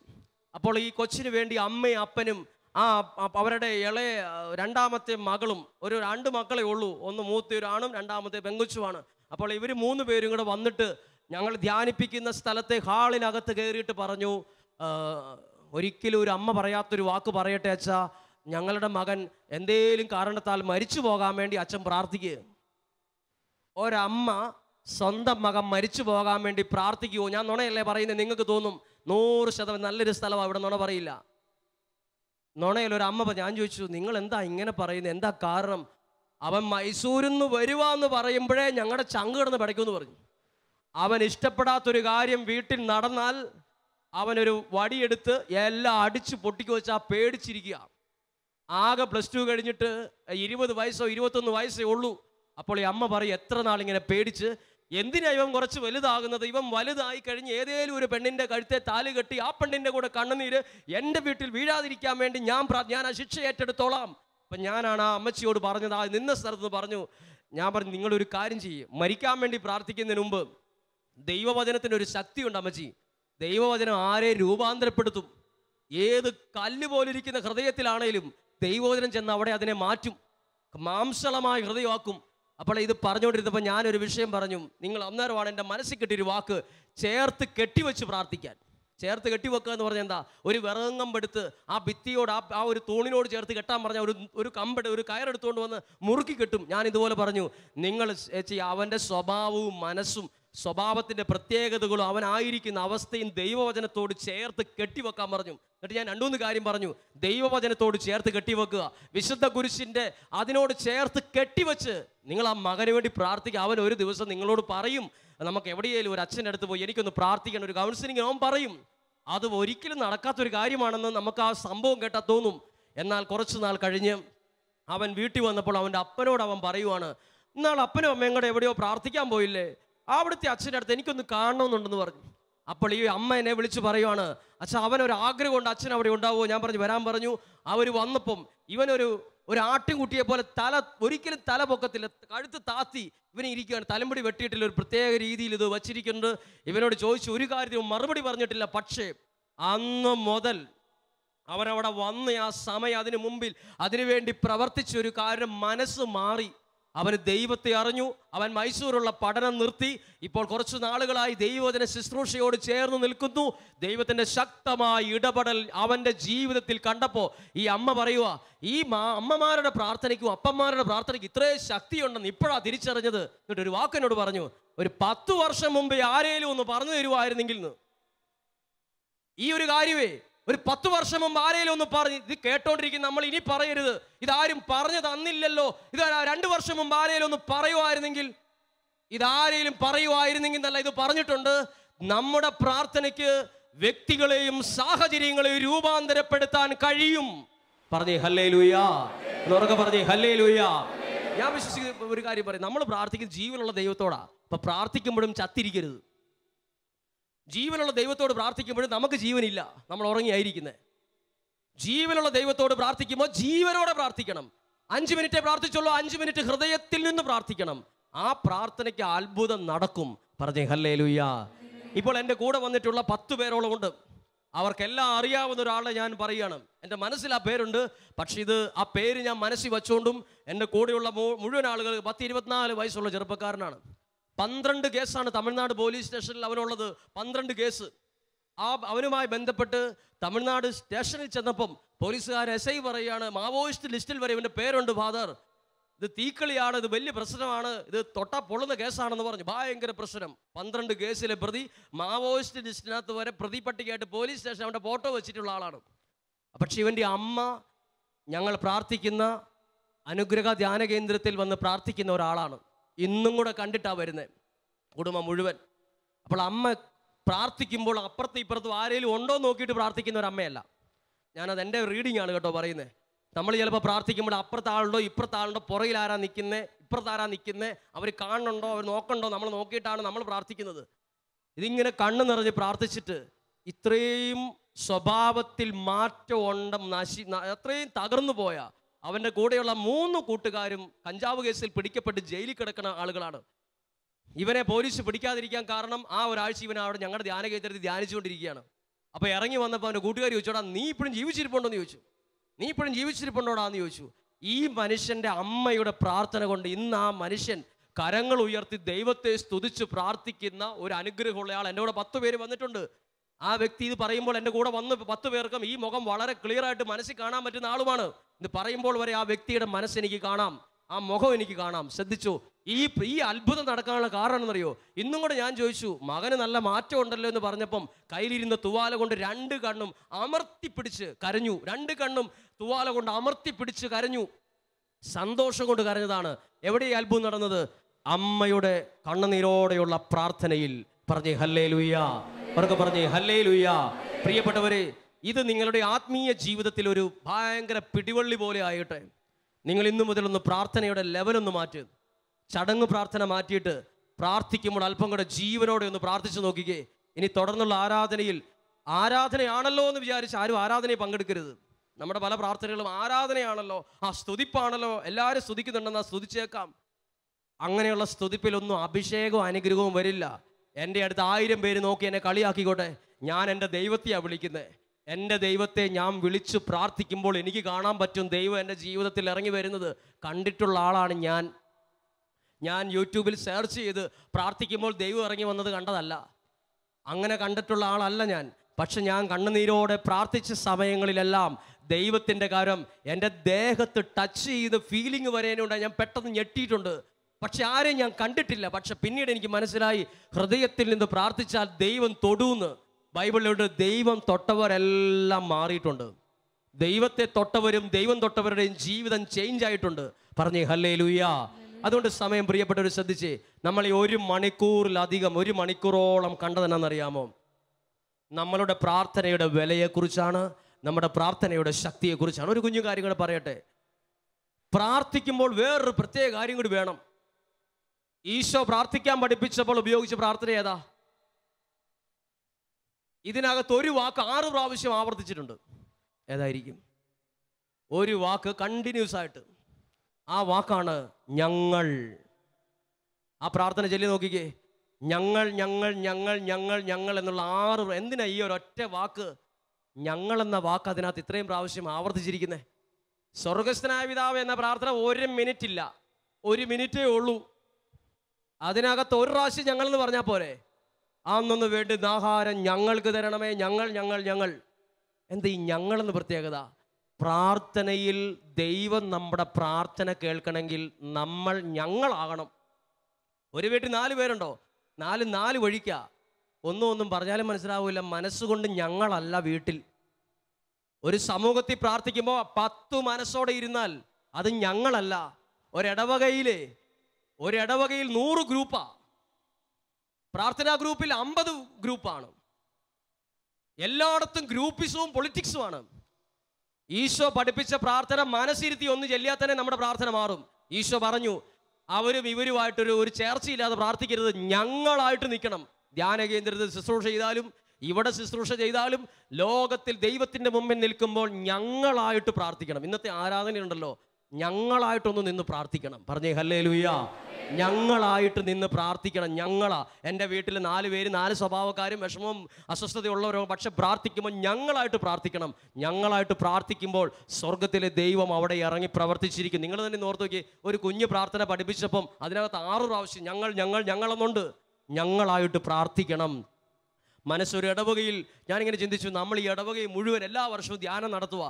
അപ്പോൾ ഈ കൊച്ചിന് വേണ്ടി അമ്മയും അപ്പനും ആ അവരുടെ ഇളയ രണ്ടാമത്തെ മകളും ഒരു രണ്ട് മക്കളെ ഉള്ളൂ ഒന്ന് മൂത്തൊരാണും രണ്ടാമത്തെ പെങ്കുച്ചുമാണ് അപ്പോൾ ഇവർ മൂന്ന് പേരും കൂടെ വന്നിട്ട് ഞങ്ങൾ ധ്യാനിപ്പിക്കുന്ന സ്ഥലത്തെ ഹാളിനകത്ത് കയറിയിട്ട് പറഞ്ഞു ഒരിക്കലും ഒരു അമ്മ പറയാത്തൊരു വാക്ക് പറയട്ടെ അച്ഛ ഞങ്ങളുടെ മകൻ എന്തേലും കാരണത്താൽ മരിച്ചു പോകാൻ വേണ്ടി അച്ഛൻ പ്രാർത്ഥിക്കുക ഒരമ്മ സ്വന്തം മകൻ മരിച്ചു പോകാൻ വേണ്ടി പ്രാർത്ഥിക്കുമോ ഞാൻ നുണയല്ലേ പറയുന്നത് നിങ്ങൾക്ക് തോന്നും നൂറ് ശതമാനം നല്ലൊരു സ്ഥലമാണ് അവിടെ നുണ പറയില്ല നുണയിൽ ഒരു അമ്മ ഞാൻ ചോദിച്ചു നിങ്ങൾ എന്താ ഇങ്ങനെ പറയുന്നത് എന്താ കാരണം അവൻ മൈസൂരിൽ നിന്ന് വരുവാന്ന് പറയുമ്പോഴേ ഞങ്ങളുടെ ചങ്ക് കിടന്ന് പഠിക്കുമെന്ന് പറഞ്ഞു അവൻ ഇഷ്ടപ്പെടാത്തൊരു കാര്യം വീട്ടിൽ നടന്നാൽ അവനൊരു വടിയെടുത്ത് എല്ലാം അടിച്ച് പൊട്ടിക്കു വെച്ചാൽ പേടിച്ചിരിക്കുക ആകെ പ്ലസ് ടു കഴിഞ്ഞിട്ട് ഇരുപത് വയസ്സോ ഇരുപത്തൊന്ന് വയസ്സേ ഉള്ളൂ അപ്പോൾ ഈ അമ്മ പറയും എത്ര നാളിങ്ങനെ പേടിച്ച് എന്തിനാ ഇവൻ കുറച്ച് വലുതാകുന്നത് ഇവൻ വലുതായി കഴിഞ്ഞ് ഏതേലും ഒരു പെണ്ണിൻ്റെ കഴുത്തെ താല് കെട്ടി ആ പെണ്ണിൻ്റെ കൂടെ കണ്ണുനീര് എൻ്റെ വീട്ടിൽ വീഴാതിരിക്കാൻ വേണ്ടി ഞാൻ ഞാൻ ആ ശിക്ഷ ഏറ്റെടുത്തോളാം അപ്പം ഞാനാണ് ആ അമ്മച്ചിയോട് പറഞ്ഞത് ആ നിന്ന സ്ഥലത്ത് പറഞ്ഞു ഞാൻ പറഞ്ഞു നിങ്ങളൊരു കാര്യം ചെയ്യും മരിക്കാൻ വേണ്ടി പ്രാർത്ഥിക്കുന്നതിന് മുമ്പ് ഒരു ശക്തിയുണ്ട് അമ്മച്ചി ദൈവവചനം ആരെ രൂപാന്തരപ്പെടുത്തും ഏത് കല്ല് പോലിരിക്കുന്ന ഹൃദയത്തിലാണേലും ദൈവവചനം ചെന്ന് അവിടെ അതിനെ മാറ്റും മാംസളമായ ഹൃദയമാക്കും അപ്പോൾ ഇത് പറഞ്ഞുകൊണ്ടിരുന്നപ്പോൾ ഞാനൊരു വിഷയം പറഞ്ഞു നിങ്ങൾ അന്നേരമാണ് എൻ്റെ മനസ്സിൽ കിട്ടിയൊരു വാക്ക് ചേർത്ത് കെട്ടിവെച്ച് പ്രാർത്ഥിക്കാൻ ചേർത്ത് കെട്ടിവെക്കുക എന്ന് പറഞ്ഞാൽ എന്താ ഒരു വിറകമ്പെടുത്ത് ആ ഭിത്തിയോട് ആ ആ ഒരു തൂണിനോട് ചേർത്ത് കെട്ടാൻ പറഞ്ഞ ഒരു ഒരു കമ്പട ഒരു കയറെടുത്തുകൊണ്ട് വന്ന് മുറുക്കി കെട്ടും ഞാൻ ഇതുപോലെ പറഞ്ഞു നിങ്ങൾ അവൻ്റെ സ്വഭാവവും മനസ്സും സ്വഭാവത്തിൻ്റെ പ്രത്യേകതകളും അവനായിരിക്കുന്ന അവസ്ഥയും ദൈവവചനത്തോട് ചേർത്ത് കെട്ടിവെക്കാൻ പറഞ്ഞു എന്നിട്ട് ഞാൻ രണ്ടുമൂന്ന് കാര്യം പറഞ്ഞു ദൈവവചനത്തോട് ചേർത്ത് കെട്ടിവെക്കുക വിശുദ്ധ കുരിശിൻ്റെ അതിനോട് ചേർത്ത് കെട്ടിവെച്ച് നിങ്ങൾ ആ മകന് വേണ്ടി പ്രാർത്ഥിക്കുക അവൻ ഒരു ദിവസം നിങ്ങളോട് പറയും നമുക്ക് എവിടെയെങ്കിലും ഒരു അച്ഛൻ്റെ അടുത്ത് പോയി എനിക്കൊന്ന് പ്രാർത്ഥിക്കണം ഒരു കൗൺസിലിംഗ് അവൻ പറയും അത് ഒരിക്കലും നടക്കാത്തൊരു കാര്യമാണെന്ന് നമുക്ക് ആ സംഭവം കേട്ടാൽ തോന്നും എന്നാൽ കുറച്ച് നാൾ കഴിഞ്ഞ് അവൻ വീട്ടിൽ വന്നപ്പോൾ അവൻ്റെ അപ്പനോട് അവൻ പറയുവാണ് എന്നാൽ അപ്പനും അമ്മയും കൂടെ എവിടെയോ പ്രാർത്ഥിക്കാൻ പോയില്ലേ അവിടുത്തെ അച്ഛൻ്റെ അടുത്ത് എനിക്കൊന്ന് കാണണമെന്നുണ്ടെന്ന് പറഞ്ഞു അപ്പോൾ ഈ അമ്മ എന്നെ വിളിച്ച് പറയുവാണ് അച്ഛൻ അവനൊരു ഉണ്ട് അച്ഛൻ അവിടെ ഉണ്ടാവുമോ ഞാൻ പറഞ്ഞു വരാൻ പറഞ്ഞു അവർ വന്നപ്പം ഇവനൊരു ഒരു ആട്ടിൻകുട്ടിയെ പോലെ തല ഒരിക്കലും തല പൊക്കത്തില്ല കഴുത്ത് താത്തി ഇവനെ ഇരിക്കുകയാണ് തലമുടി വെട്ടിയിട്ടില്ല ഒരു പ്രത്യേക രീതിയിൽ ഇത് വച്ചിരിക്കുന്നുണ്ട് ഇവനോട് ചോദിച്ചു ഒരു കാര്യവും മറുപടി പറഞ്ഞിട്ടില്ല പക്ഷേ അന്ന് മുതൽ അവനവിടെ വന്ന് ആ സമയം അതിനു മുമ്പിൽ അതിനുവേണ്ടി പ്രവർത്തിച്ച ഒരു കാര്യം മനസ്സ് മാറി അവന് ദൈവത്തെ അറിഞ്ഞു അവൻ മൈസൂരുള്ള പഠനം നിർത്തി ഇപ്പോൾ കുറച്ച് നാളുകളായി ദൈവത്തിന് ശുശ്രൂഷയോട് ചേർന്ന് നിൽക്കുന്നു ദൈവത്തിൻ്റെ ശക്തമായ ഇടപെടൽ അവൻ്റെ ജീവിതത്തിൽ കണ്ടപ്പോൾ ഈ അമ്മ പറയുക ഈ മാ അമ്മമാരുടെ പ്രാർത്ഥനയ്ക്കും അപ്പന്മാരുടെ പ്രാർത്ഥനയ്ക്കും ഇത്രയും ശക്തിയുണ്ടെന്ന് ഇപ്പോഴാണ് തിരിച്ചറിഞ്ഞത് എന്നിട്ട് ഒരു വാക്കിനോട് പറഞ്ഞു ഒരു പത്ത് വർഷം മുമ്പേ ആരേലും ഒന്ന് പറഞ്ഞു തരുമായിരുന്നെങ്കിൽ ഈ ഒരു കാര്യമേ ഒരു പത്ത് വർഷം മുമ്പ് ആരെങ്കിലും ഒന്ന് പറഞ്ഞ് ഇത് കേട്ടോണ്ടിരിക്കും നമ്മൾ ഇനി പറയരുത് ഇതാരും പറഞ്ഞു തന്നില്ലല്ലോ ഇത് രണ്ട് വർഷം മുമ്പ് ആരെങ്കിലും ഒന്ന് പറയുമായിരുന്നെങ്കിൽ ഇതാരെങ്കിലും പറയുമായിരുന്നെങ്കിൽ എന്നല്ല ഇത് പറഞ്ഞിട്ടുണ്ട് നമ്മുടെ പ്രാർത്ഥനയ്ക്ക് വ്യക്തികളെയും സാഹചര്യങ്ങളെയും രൂപാന്തരപ്പെടുത്താൻ കഴിയും പറഞ്ഞേ ഹല്ലേ ലൂയാ പറഞ്ഞേ ഹല്ലേ ലൂയാ ഞാൻ വിശ്വസിക്കുന്ന ഒരു കാര്യം പറയും നമ്മൾ പ്രാർത്ഥിക്കുന്ന ജീവനുള്ള ദൈവത്തോടാ അപ്പൊ പ്രാർത്ഥിക്കുമ്പോഴും ചത്തിരിക്കരുത് ജീവനുള്ള ദൈവത്തോട് പ്രാർത്ഥിക്കുമ്പോഴും നമുക്ക് ജീവനില്ല നമ്മൾ ഉറങ്ങിയായിരിക്കുന്നത് ജീവനുള്ള ദൈവത്തോട് പ്രാർത്ഥിക്കുമ്പോൾ ജീവനോടെ പ്രാർത്ഥിക്കണം അഞ്ച് മിനിറ്റേ പ്രാർത്ഥിച്ചുള്ളൂ അഞ്ച് മിനിറ്റ് ഹൃദയത്തിൽ നിന്ന് പ്രാർത്ഥിക്കണം ആ പ്രാർത്ഥനയ്ക്ക് അത്ഭുതം നടക്കും പറഞ്ഞേ ഹല്ലേ ലുയ്യ ഇപ്പോൾ എൻ്റെ കൂടെ വന്നിട്ടുള്ള പത്ത് പേരോളം ഉണ്ട് അവർക്കെല്ലാം അറിയാവുന്ന ഒരാളെ ഞാൻ പറയുകയാണ് എൻ്റെ മനസ്സിൽ ആ പേരുണ്ട് പക്ഷേ ഇത് ആ പേര് ഞാൻ മനസ്സിൽ വെച്ചുകൊണ്ടും എൻ്റെ കൂടെയുള്ള മുഴുവൻ ആളുകൾ പത്ത് ഇരുപത്തിനാല് വയസ്സുള്ള ചെറുപ്പക്കാരനാണ് പന്ത്രണ്ട് കേസാണ് തമിഴ്നാട് പോലീസ് സ്റ്റേഷനിൽ അവനുള്ളത് പന്ത്രണ്ട് കേസ് ആ അവനുമായി ബന്ധപ്പെട്ട് തമിഴ്നാട് സ്റ്റേഷനിൽ ചെന്നപ്പം പോലീസുകാർ എസ് ഐ പറയുകയാണ് മാവോയിസ്റ്റ് ലിസ്റ്റിൽ വരെ ഇവൻ്റെ പേരുണ്ട് ഫാദർ ഇത് തീക്കളിയാണ് ഇത് വലിയ പ്രശ്നമാണ് ഇത് തൊട്ട പൊള്ളുന്ന കേസാണെന്ന് പറഞ്ഞു ഭയങ്കര പ്രശ്നം പന്ത്രണ്ട് കേസിലെ പ്രതി മാവോയിസ്റ്റ് ലിസ്റ്റിനകത്ത് വരെ പ്രതി പട്ടികയായിട്ട് പോലീസ് സ്റ്റേഷൻ അവൻ്റെ ഫോട്ടോ വെച്ചിട്ടുള്ള ആളാണ് പക്ഷെ ഇവൻ്റെ അമ്മ ഞങ്ങൾ പ്രാർത്ഥിക്കുന്ന അനുഗ്രഹ ധ്യാന കേന്ദ്രത്തിൽ വന്ന് പ്രാർത്ഥിക്കുന്ന ഒരാളാണ് ഇന്നും കൂടെ കണ്ടിട്ടാണ് വരുന്നത് കുടുംബം മുഴുവൻ അപ്പോൾ അമ്മ പ്രാർത്ഥിക്കുമ്പോൾ അപ്പുറത്തും ഇപ്പുറത്തും ആരെങ്കിലും ഉണ്ടോ നോക്കിയിട്ട് പ്രാർത്ഥിക്കുന്ന ഒരു അമ്മയല്ല ഞാനത് എൻ്റെ റീഡിംഗ് ആണ് കേട്ടോ പറയുന്നത് നമ്മൾ ചിലപ്പോൾ പ്രാർത്ഥിക്കുമ്പോൾ അപ്പുറത്ത് ആളുണ്ടോ ഇപ്പുറത്ത് ആളുണ്ടോ പുറകിൽ ആരാ നിൽക്കുന്നത് ഇപ്പുറത്ത് ആരാ നിൽക്കുന്നത് അവർ കാണുന്നുണ്ടോ അവർ നോക്കണ്ടോ നമ്മൾ നോക്കിയിട്ടാണ് നമ്മൾ പ്രാർത്ഥിക്കുന്നത് ഇതിങ്ങനെ കണ്ണു നിറഞ്ഞ് പ്രാർത്ഥിച്ചിട്ട് ഇത്രയും സ്വഭാവത്തിൽ മാറ്റം ഉണ്ടം നശി അത്രയും തകർന്നു പോയ അവൻ്റെ കൂടെയുള്ള മൂന്ന് കൂട്ടുകാരും കഞ്ചാവ് കേസിൽ പിടിക്കപ്പെട്ട് ജയിലിൽ കിടക്കുന്ന ആളുകളാണ് ഇവനെ പോലീസ് പിടിക്കാതിരിക്കാൻ കാരണം ആ ഒരാഴ്ച ഇവൻ അവിടെ ഞങ്ങളുടെ ധ്യാന കേന്ദ്രത്തിൽ ധ്യാനിച്ചുകൊണ്ടിരിക്കുകയാണ് അപ്പോൾ ഇറങ്ങി വന്നപ്പോൾ അവൻ്റെ കൂട്ടുകാർ ചോദിച്ചോടാ നീ ഇപ്പോഴും ജീവിച്ചിരിപ്പുണ്ടോ എന്ന് ചോദിച്ചു നീ ഇപ്പോഴും ജീവിച്ചിരിപ്പുണ്ടോടാ എന്ന് ചോദിച്ചു ഈ മനുഷ്യൻ്റെ അമ്മയുടെ പ്രാർത്ഥന കൊണ്ട് ഇന്ന് ആ മനുഷ്യൻ കരങ്ങൾ ഉയർത്തി ദൈവത്തെ സ്തുതിച്ച് പ്രാർത്ഥിക്കുന്ന ഒരു അനുഗ്രഹമുള്ള ആൾ എൻ്റെ കൂടെ പത്ത് പേര് വന്നിട്ടുണ്ട് ആ വ്യക്തി ഇത് പറയുമ്പോൾ എൻ്റെ കൂടെ വന്ന് പത്ത് പേർക്കും ഈ മുഖം വളരെ ക്ലിയർ ആയിട്ട് മനസ്സിൽ കാണാൻ പറ്റുന്ന ആളുമാണ് ഇത് പറയുമ്പോൾ വരെ ആ വ്യക്തിയുടെ മനസ്സ് എനിക്ക് കാണാം ആ മുഖം എനിക്ക് കാണാം ശ്രദ്ധിച്ചു ഈ ഈ അത്ഭുതം നടക്കാനുള്ള കാരണം എന്നറിയോ ഇന്നും കൂടെ ഞാൻ ചോദിച്ചു മകന് നല്ല മാറ്റം ഉണ്ടല്ലോ എന്ന് പറഞ്ഞപ്പം കയ്യിലിരുന്ന തുവാല കൊണ്ട് രണ്ട് കണ്ണും അമർത്തിപ്പിടിച്ച് കരഞ്ഞു രണ്ട് കണ്ണും തുവാല കൊണ്ട് അമർത്തിപ്പിടിച്ച് കരഞ്ഞു സന്തോഷം കൊണ്ട് കരഞ്ഞതാണ് എവിടെ ഈ അത്ഭുതം നടന്നത് അമ്മയുടെ കണ്ണുനീരോടെയുള്ള പ്രാർത്ഥനയിൽ പറഞ്ഞേ ഹല്ലേ ലുയ്യ പറഞ്ഞേ ഹല്ലേ ലുയ്യാ പ്രിയപ്പെട്ടവരെ ഇത് നിങ്ങളുടെ ആത്മീയ ജീവിതത്തിൽ ഒരു ഭയങ്കര പിടിവള്ളി പോലെ ആയിട്ട് നിങ്ങൾ ഇന്നു മുതലൊന്ന് പ്രാർത്ഥനയുടെ ലെവലൊന്ന് മാറ്റി ചടങ്ങ് പ്രാർത്ഥന മാറ്റിയിട്ട് പ്രാർത്ഥിക്കുമ്പോൾ അല്പം കൂടെ ജീവനോടെ ഒന്ന് പ്രാർത്ഥിച്ചു നോക്കിക്കേ ഇനി തുടർന്നുള്ള ആരാധനയിൽ ആരാധനയാണല്ലോ എന്ന് വിചാരിച്ച് ആരും ആരാധനയെ പങ്കെടുക്കരുത് നമ്മുടെ പല പ്രാർത്ഥനകളും ആരാധനയാണല്ലോ ആ സ്തുതിപ്പാണല്ലോ എല്ലാവരും സ്തുതിക്കുന്നുണ്ടെന്ന് ആ സ്തുതിച്ചേക്കാം അങ്ങനെയുള്ള സ്തുതിപ്പിലൊന്നും അഭിഷേകവും അനുഗ്രഹവും വരില്ല എൻ്റെ അടുത്ത് ആയിരം പേര് നോക്കി എന്നെ കളിയാക്കിക്കോട്ടെ ഞാൻ എൻ്റെ ദൈവത്തെയാണ് വിളിക്കുന്നത് എൻ്റെ ദൈവത്തെ ഞാൻ വിളിച്ചു പ്രാർത്ഥിക്കുമ്പോൾ എനിക്ക് കാണാൻ പറ്റും ദൈവം എൻ്റെ ജീവിതത്തിൽ ഇറങ്ങി വരുന്നത് കണ്ടിട്ടുള്ള ആളാണ് ഞാൻ ഞാൻ യൂട്യൂബിൽ സെർച്ച് ചെയ്ത് പ്രാർത്ഥിക്കുമ്പോൾ ദൈവം ഇറങ്ങി വന്നത് കണ്ടതല്ല അങ്ങനെ കണ്ടിട്ടുള്ള ആളല്ല ഞാൻ പക്ഷെ ഞാൻ കണ്ണുനീരോടെ പ്രാർത്ഥിച്ച സമയങ്ങളിലെല്ലാം ദൈവത്തിൻ്റെ കാര്യം എൻ്റെ ദേഹത്ത് ടച്ച് ചെയ്ത് ഫീലിംഗ് വരേനുണ്ട് ഞാൻ പെട്ടെന്ന് ഞെട്ടിയിട്ടുണ്ട് പക്ഷെ ആരെയും ഞാൻ കണ്ടിട്ടില്ല പക്ഷെ പിന്നീട് എനിക്ക് മനസ്സിലായി ഹൃദയത്തിൽ നിന്ന് പ്രാർത്ഥിച്ചാൽ ദൈവം തൊടുന്ന് ബൈബിളിലോട്ട് ദൈവം തൊട്ടവരെല്ലാം മാറിയിട്ടുണ്ട് ദൈവത്തെ തൊട്ടവരും ദൈവം തൊട്ടവരുടെയും ജീവിതം ചേഞ്ച് ആയിട്ടുണ്ട് പറഞ്ഞേ ഹല്ലേ ലൂയ അതുകൊണ്ട് സമയം പ്രിയപ്പെട്ടവർ ശ്രദ്ധിച്ച് നമ്മൾ ഈ ഒരു മണിക്കൂറിലധികം ഒരു മണിക്കൂറോളം കണ്ടതെന്നറിയാമോ നമ്മളുടെ പ്രാർത്ഥനയുടെ വിലയെക്കുറിച്ചാണ് നമ്മുടെ പ്രാർത്ഥനയുടെ ശക്തിയെക്കുറിച്ചാണ് ഒരു കുഞ്ഞു കാര്യം കൂടെ പറയട്ടെ പ്രാർത്ഥിക്കുമ്പോൾ വേറൊരു പ്രത്യേക കാര്യം കൂടി വേണം ഈശോ പ്രാർത്ഥിക്കാൻ പഠിപ്പിച്ചപ്പോൾ ഉപയോഗിച്ച പ്രാർത്ഥന ഏതാ ഇതിനകത്ത് ഒരു വാക്ക് ആറ് പ്രാവശ്യം ആവർത്തിച്ചിട്ടുണ്ട് ഏതായിരിക്കും ഒരു വാക്ക് കണ്ടിന്യൂസ് ആയിട്ട് ആ വാക്കാണ് ഞങ്ങൾ ആ പ്രാർത്ഥന ചൊല്ലി നോക്കിക്കേ ഞങ്ങൾ ഞങ്ങൾ ഞങ്ങൾ ഞങ്ങൾ ഞങ്ങൾ എന്നുള്ള ആറ് എന്തിനാ ഈ ഒരൊറ്റ വാക്ക് ഞങ്ങൾ എന്ന വാക്ക് അതിനകത്ത് ഇത്രയും പ്രാവശ്യം ആവർത്തിച്ചിരിക്കുന്നത് സ്വർഗസ്ഥനായ പിതാവ് എന്ന പ്രാർത്ഥന ഒരു മിനിറ്റ് ഇല്ല ഒരു മിനിറ്റേ ഉള്ളൂ അതിനകത്ത് ഒരു പ്രാവശ്യം എന്ന് പറഞ്ഞാൽ പോരെ അന്നൊന്ന് വേണ്ടി ആഹാരം ഞങ്ങൾക്ക് തരണമേ ഞങ്ങൾ ഞങ്ങൾ ഞങ്ങൾ എന്താ ഈ ഞങ്ങളെന്ന് പ്രത്യേകത പ്രാർത്ഥനയിൽ ദൈവം നമ്മുടെ പ്രാർത്ഥന കേൾക്കണമെങ്കിൽ നമ്മൾ ഞങ്ങളാകണം ഒരു വീട്ടിൽ നാല് പേരുണ്ടോ നാല് നാല് വഴിക്ക ഒന്നും ഒന്നും പറഞ്ഞാലും മനസ്സിലാവില്ല മനസ്സുകൊണ്ട് ഞങ്ങളല്ല വീട്ടിൽ ഒരു സമൂഹത്തിൽ പ്രാർത്ഥിക്കുമ്പോൾ പത്തു മനസ്സോടെ ഇരുന്നാൽ അത് ഞങ്ങളല്ല ഒരിടവകയിലെ ഒരിടവകയിൽ നൂറ് ഗ്രൂപ്പാണ് പ്രാർത്ഥനാ ഗ്രൂപ്പിൽ അമ്പത് ഗ്രൂപ്പാണ് എല്ലായിടത്തും ഗ്രൂപ്പിസവും പൊളിറ്റിക്സുമാണ് ഈശോ പഠിപ്പിച്ച പ്രാർത്ഥന മനസ്സിരുത്തി ഒന്ന് ചെല്ലിയാൽ തന്നെ നമ്മുടെ പ്രാർത്ഥന മാറും ഈശോ പറഞ്ഞു അവരും ഇവരുമായിട്ടൊരു ഒരു ചേർച്ചയില്ലാതെ പ്രാർത്ഥിക്കരുത് ഞങ്ങളായിട്ട് നിൽക്കണം ധ്യാന കേന്ദ്രത്തിൽ ശുശ്രൂഷ ചെയ്താലും ഇവിടെ ശുശ്രൂഷ ചെയ്താലും ലോകത്തിൽ ദൈവത്തിൻ്റെ മുമ്പിൽ നിൽക്കുമ്പോൾ ഞങ്ങളായിട്ട് പ്രാർത്ഥിക്കണം ഇന്നത്തെ ആരാധനയുണ്ടല്ലോ ഞങ്ങളായിട്ടൊന്ന് നിന്ന് പ്രാർത്ഥിക്കണം പറഞ്ഞേ ഹല്ലേ ലൂയ ഞങ്ങളായിട്ട് നിന്ന് പ്രാർത്ഥിക്കണം ഞങ്ങളാ എൻ്റെ വീട്ടിൽ നാല് പേര് നാല് സ്വഭാവക്കാരും വിഷമവും അസ്വസ്ഥതയുള്ളവരോ പക്ഷെ പ്രാർത്ഥിക്കുമ്പോൾ ഞങ്ങളായിട്ട് പ്രാർത്ഥിക്കണം ഞങ്ങളായിട്ട് പ്രാർത്ഥിക്കുമ്പോൾ സ്വർഗത്തിലെ ദൈവം അവിടെ ഇറങ്ങി പ്രവർത്തിച്ചിരിക്കും നിങ്ങൾ തന്നെ ഓർത്ത് നോക്കി ഒരു കുഞ്ഞ് പ്രാർത്ഥന പഠിപ്പിച്ചപ്പം അതിനകത്ത് ആറ് പ്രാവശ്യം ഞങ്ങൾ ഞങ്ങൾ ഞങ്ങളെന്നുണ്ട് ഞങ്ങളായിട്ട് പ്രാർത്ഥിക്കണം മനസ്സൊരു ഇടവകയിൽ ഞാനിങ്ങനെ ചിന്തിച്ചു നമ്മൾ ഈ ഇടവകയിൽ മുഴുവൻ എല്ലാ വർഷവും ധ്യാനം നടത്തുക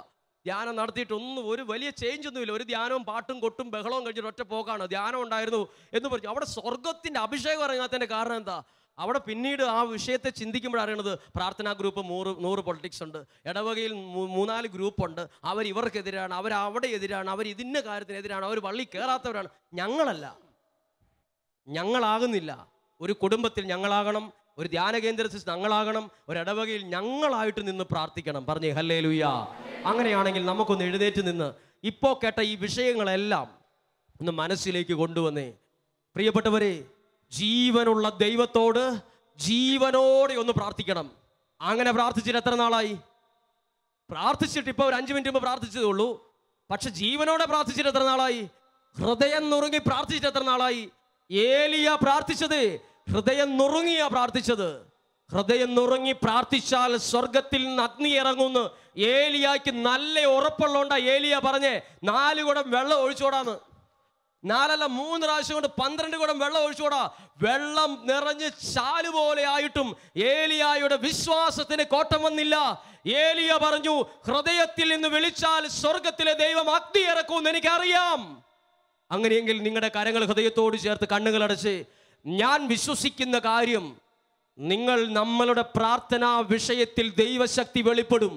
ധ്യാനം നടത്തിയിട്ടൊന്നും ഒരു വലിയ ചേഞ്ച് ഒന്നുമില്ല ഒരു ധ്യാനവും പാട്ടും കൊട്ടും ബഹളവും കഴിഞ്ഞിട്ട് ഒറ്റ പോക്കാണ് ധ്യാനം ഉണ്ടായിരുന്നു എന്ന് പറഞ്ഞു അവിടെ സ്വർഗത്തിൻ്റെ അഭിഷേകം ഇറങ്ങാത്തതിൻ്റെ കാരണം എന്താ അവിടെ പിന്നീട് ആ വിഷയത്തെ ചിന്തിക്കുമ്പോൾ അറിയണത് പ്രാർത്ഥനാ ഗ്രൂപ്പ് നൂറ് നൂറ് പൊളിറ്റിക്സ് ഉണ്ട് ഇടവകയിൽ മൂന്നാല് ഗ്രൂപ്പുണ്ട് അവർ ഇവർക്കെതിരാണ് അവർ അവിടെ എതിരാണ് അവർ ഇതിൻ്റെ കാര്യത്തിനെതിരാണ് അവർ വള്ളി കയറാത്തവരാണ് ഞങ്ങളല്ല ഞങ്ങളാകുന്നില്ല ഒരു കുടുംബത്തിൽ ഞങ്ങളാകണം ഒരു ധ്യാന കേന്ദ്രത്തിൽ ഞങ്ങളാകണം ഒരിടവകയിൽ ഞങ്ങളായിട്ട് നിന്ന് പ്രാർത്ഥിക്കണം പറഞ്ഞു ഹല്ലേ ലുയ്യ അങ്ങനെയാണെങ്കിൽ നമുക്കൊന്ന് എഴുന്നേറ്റ് നിന്ന് ഇപ്പോൾ കേട്ട ഈ വിഷയങ്ങളെല്ലാം ഒന്ന് മനസ്സിലേക്ക് കൊണ്ടുവന്നേ പ്രിയപ്പെട്ടവരെ ജീവനുള്ള ദൈവത്തോട് ജീവനോടെ ഒന്ന് പ്രാർത്ഥിക്കണം അങ്ങനെ പ്രാർത്ഥിച്ചിട്ട് എത്ര നാളായി പ്രാർത്ഥിച്ചിട്ട് ഇപ്പോൾ ഒരു അഞ്ച് മിനിറ്റ് മുമ്പ് പ്രാർത്ഥിച്ചതേ ഉള്ളൂ പക്ഷെ ജീവനോടെ പ്രാർത്ഥിച്ചിട്ട് എത്ര നാളായി ഹൃദയം നുറുങ്ങി പ്രാർത്ഥിച്ചിട്ട് എത്ര നാളായി ഏലിയ പ്രാർത്ഥിച്ചത് ഹൃദയം നുറുങ്ങിയാ പ്രാർത്ഥിച്ചത് ഹൃദയം നുറുങ്ങി പ്രാർത്ഥിച്ചാൽ സ്വർഗത്തിൽ നിന്ന് അഗ്നി ഇറങ്ങുന്ന ഏലിയാക്ക് നല്ല ഉറപ്പുള്ളോണ്ടാ ഏലിയ പറഞ്ഞേ നാല് കുടം വെള്ളം ഒഴിച്ചോടാന്ന് നാലല്ല മൂന്ന് പ്രാവശ്യം കൊണ്ട് പന്ത്രണ്ട് കുടം വെള്ളം ഒഴിച്ചോടാ വെള്ളം നിറഞ്ഞ് ചാല് പോലെ ആയിട്ടും ഏലിയായുടെ വിശ്വാസത്തിന് കോട്ടം വന്നില്ല ഏലിയ പറഞ്ഞു ഹൃദയത്തിൽ നിന്ന് വിളിച്ചാൽ സ്വർഗത്തിലെ ദൈവം അഗ്നി ഇറക്കുമെന്ന് എനിക്കറിയാം അങ്ങനെയെങ്കിൽ നിങ്ങളുടെ കരങ്ങൾ ഹൃദയത്തോട് ചേർത്ത് കണ്ണുകൾ അടച്ച് ഞാൻ വിശ്വസിക്കുന്ന കാര്യം നിങ്ങൾ നമ്മളുടെ പ്രാർത്ഥനാ വിഷയത്തിൽ ദൈവശക്തി വെളിപ്പെടും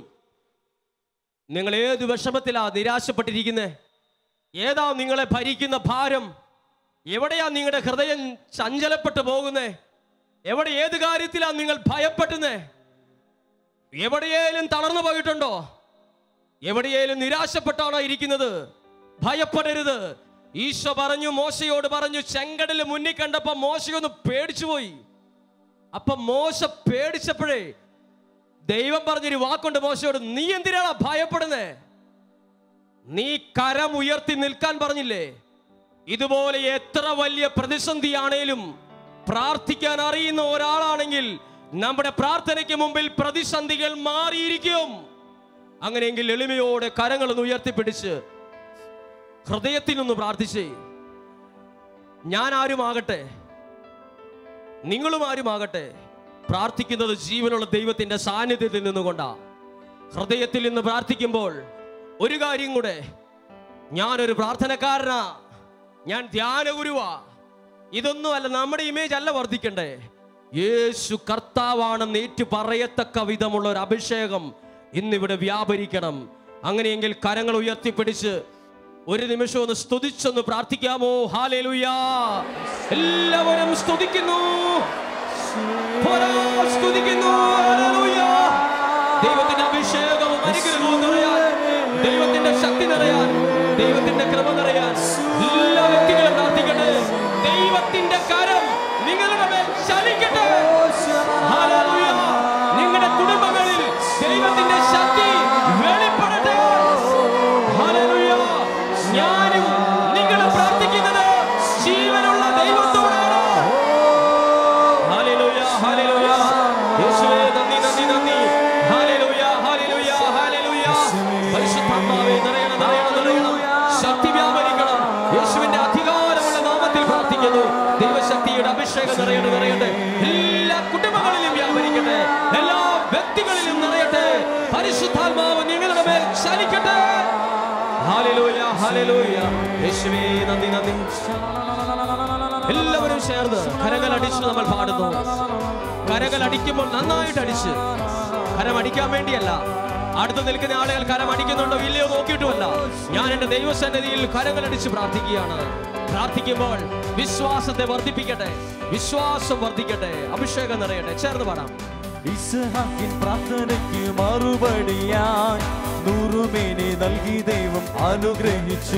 നിങ്ങൾ ഏത് വിഷമത്തിലാ നിരാശപ്പെട്ടിരിക്കുന്നത് ഏതാ നിങ്ങളെ ഭരിക്കുന്ന ഭാരം എവിടെയാ നിങ്ങളുടെ ഹൃദയം ചഞ്ചലപ്പെട്ടു പോകുന്നേ എവിടെ ഏത് കാര്യത്തിലാ നിങ്ങൾ ഭയപ്പെടുന്നേ എവിടെയേലും തളർന്നു പോയിട്ടുണ്ടോ എവിടെയേലും നിരാശപ്പെട്ടാണോ ഇരിക്കുന്നത് ഭയപ്പെടരുത് ഈശോ പറഞ്ഞു മോശയോട് പറഞ്ഞു ചെങ്കടല് മുന്നിൽ കണ്ടപ്പോ മോശയൊന്ന് പേടിച്ചുപോയി അപ്പൊ മോശ പേടിച്ചപ്പോഴേ ദൈവം പറഞ്ഞൊരു വാക്കുണ്ട് മോശയോട് നീ എന്തിനാണ് ഭയപ്പെടുന്നേ നീ കരം ഉയർത്തി നിൽക്കാൻ പറഞ്ഞില്ലേ ഇതുപോലെ എത്ര വലിയ പ്രതിസന്ധിയാണേലും പ്രാർത്ഥിക്കാൻ അറിയുന്ന ഒരാളാണെങ്കിൽ നമ്മുടെ പ്രാർത്ഥനയ്ക്ക് മുമ്പിൽ പ്രതിസന്ധികൾ മാറിയിരിക്കും അങ്ങനെയെങ്കിൽ എളിമയോടെ കരങ്ങളൊന്ന് ഉയർത്തിപ്പിടിച്ച് ഹൃദയത്തിൽ നിന്ന് പ്രാർത്ഥിച്ചേ ഞാൻ ആരുമാകട്ടെ നിങ്ങളും ആരുമാകട്ടെ പ്രാർത്ഥിക്കുന്നത് ജീവനുള്ള ദൈവത്തിൻ്റെ സാന്നിധ്യത്തിൽ നിന്നുകൊണ്ടാണ് ഹൃദയത്തിൽ നിന്ന് പ്രാർത്ഥിക്കുമ്പോൾ ഒരു കാര്യം കൂടെ ഞാനൊരു പ്രാർത്ഥനക്കാരനാ ഞാൻ ധ്യാനഗുരുവാ ഇതൊന്നുമല്ല നമ്മുടെ ഇമേജ് അല്ല വർദ്ധിക്കണ്ടേ യേശു കർത്താവാണെന്ന് ഏറ്റു പറയത്തക്ക വിധമുള്ള ഒരു അഭിഷേകം ഇന്നിവിടെ വ്യാപരിക്കണം അങ്ങനെയെങ്കിൽ കരങ്ങൾ ഉയർത്തിപ്പിടിച്ച് ഒരു നിമിഷം ഒന്ന് സ്തുതിച്ചൊന്ന് പ്രാർത്ഥിക്കാമോ ഹാലേലുയാ എല്ലാവരും സ്തുതിക്കുന്നു സ്തുതിക്കുന്നു ദൈവത്തിന്റെ അഭിഷേകവും ദൈവത്തിന്റെ ശക്തി നിറയാൻ ദൈവത്തിന്റെ പരിശുദ്ധാത്മാവ് നിങ്ങളുടെ മേൽ ചലിക്കട്ടെ ഹല്ലേലൂയ ഹല്ലേലൂയ യേശുവേ നന്ദി നന്ദി എല്ലാവരും ചേർന്ന് കരകൾ അടിച്ച് നമ്മൾ പാടുന്നു കരകൾ അടിക്കുമ്പോൾ നന്നായിട്ട് അടിച്ച് കരം അടിക്കാൻ വേണ്ടിയല്ല അടുത്ത് നിൽക്കുന്ന ആളുകൾ കരം അടിക്കുന്നുണ്ടോ ഇല്ലയോ നോക്കിയിട്ടുമല്ല ഞാൻ എന്റെ ദൈവസന്നിധിയിൽ കരങ്ങൾ അടിച്ച് പ്രാർത്ഥിക്കുകയാണ് പ്രാർത്ഥിക്കുമ്പോൾ വിശ്വാസത്തെ വർദ്ധിപ്പിക്കട്ടെ വിശ്വാസം വർദ്ധിക്കട്ടെ അഭിഷേകം നിറയട്ടെ ചേർന്ന് പാടാം ഇസഹാക്കിൻ പ്രാർത്ഥനയ്ക്ക് മറുപടിയാൻ നൂറുമേനെ നൽകി ദൈവം അനുഗ്രഹിച്ചു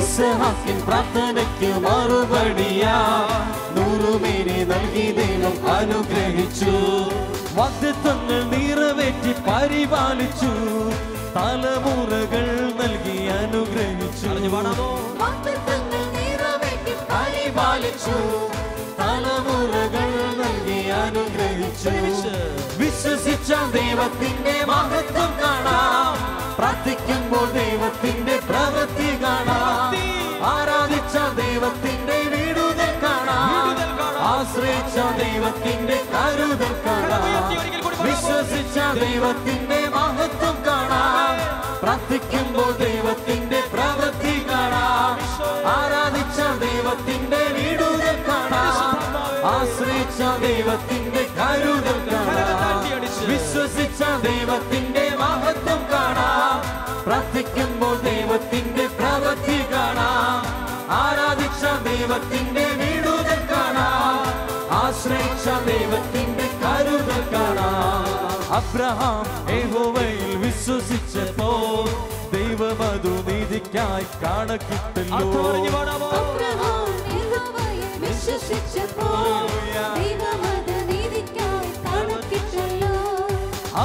ഇസഹാക്കിൻ പ്രാർത്ഥനയ്ക്ക് മറുപടിയാ നൂറുമേനെ നൽകി ദൈവം അനുഗ്രഹിച്ചു വാഗ്ദത്വങ്ങൾ നിറവേറ്റി പരിപാലിച്ചു തലമുറകൾ നൽകി അനുഗ്രഹിച്ചു പരിപാലിച്ചു തലമുറകൾ വിശ്വസിച്ച ദൈവത്തിന്റെ മഹത്വം കാണാം പ്രാർത്ഥിക്കുമ്പോൾ ദൈവത്തിന്റെ പ്രവൃത്തി കാണാം ആരാധിച്ച ദൈവത്തിന്റെ വീടുകൾ കാണാം ആശ്രയിച്ച ദൈവത്തിന്റെ കരുതൽ കാണാം വിശ്വസിച്ച ദൈവത്തിന്റെ മഹത്വം കാണാം പ്രാർത്ഥിക്കുമ്പോൾ ദൈവത്തിന്റെ പ്രവൃത്തി കാണാം ആരാധിച്ച ദൈവത്തിന്റെ വീടുകൾ കാണാം ആശ്രയിച്ച ദൈവത്തിന്റെ ദൈവത്തിന്റെ മഹത്വം കാണാം പ്രാർത്ഥിക്കുമ്പോൾ ദൈവത്തിന്റെ പ്രവൃത്തി കാണാം ആരാധിച്ച ദൈവത്തിന്റെ വീടുകൾ കാണാം ആശ്രയിച്ച ദൈവത്തിന്റെ കരുതൽ കാണാം അബ്രഹാം ഏഹോവയിൽ വിശ്വസിച്ചപ്പോ ദൈവവധു നീതിക്കായി കാണക്കിട്ടല്ലോ അബ്രഹാം ഏഹോവയിൽ വിശ്വസിച്ചപ്പോ ദൈവമതു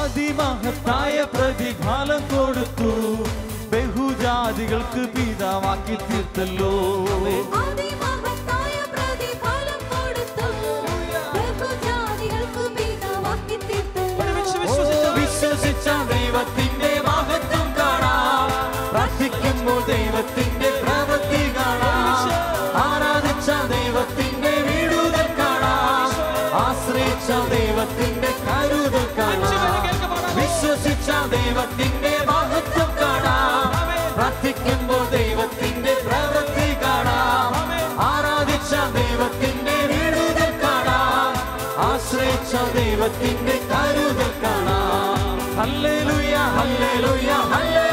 അതിമഹത്തായ പ്രതിഫാലം കൊടുത്തു ബഹുജാതികൾക്ക് പിതാവാക്കി തീർത്തല്ലോ ദൈവത്തിന്റെ പ്രവൃത്തി കാണാം സാക്ഷാ ദൈവത്തിന്റെ കരുതൽ കാണാം ഹല്ലേലുയ ഹല്ലേലുയ ഹല്ലേ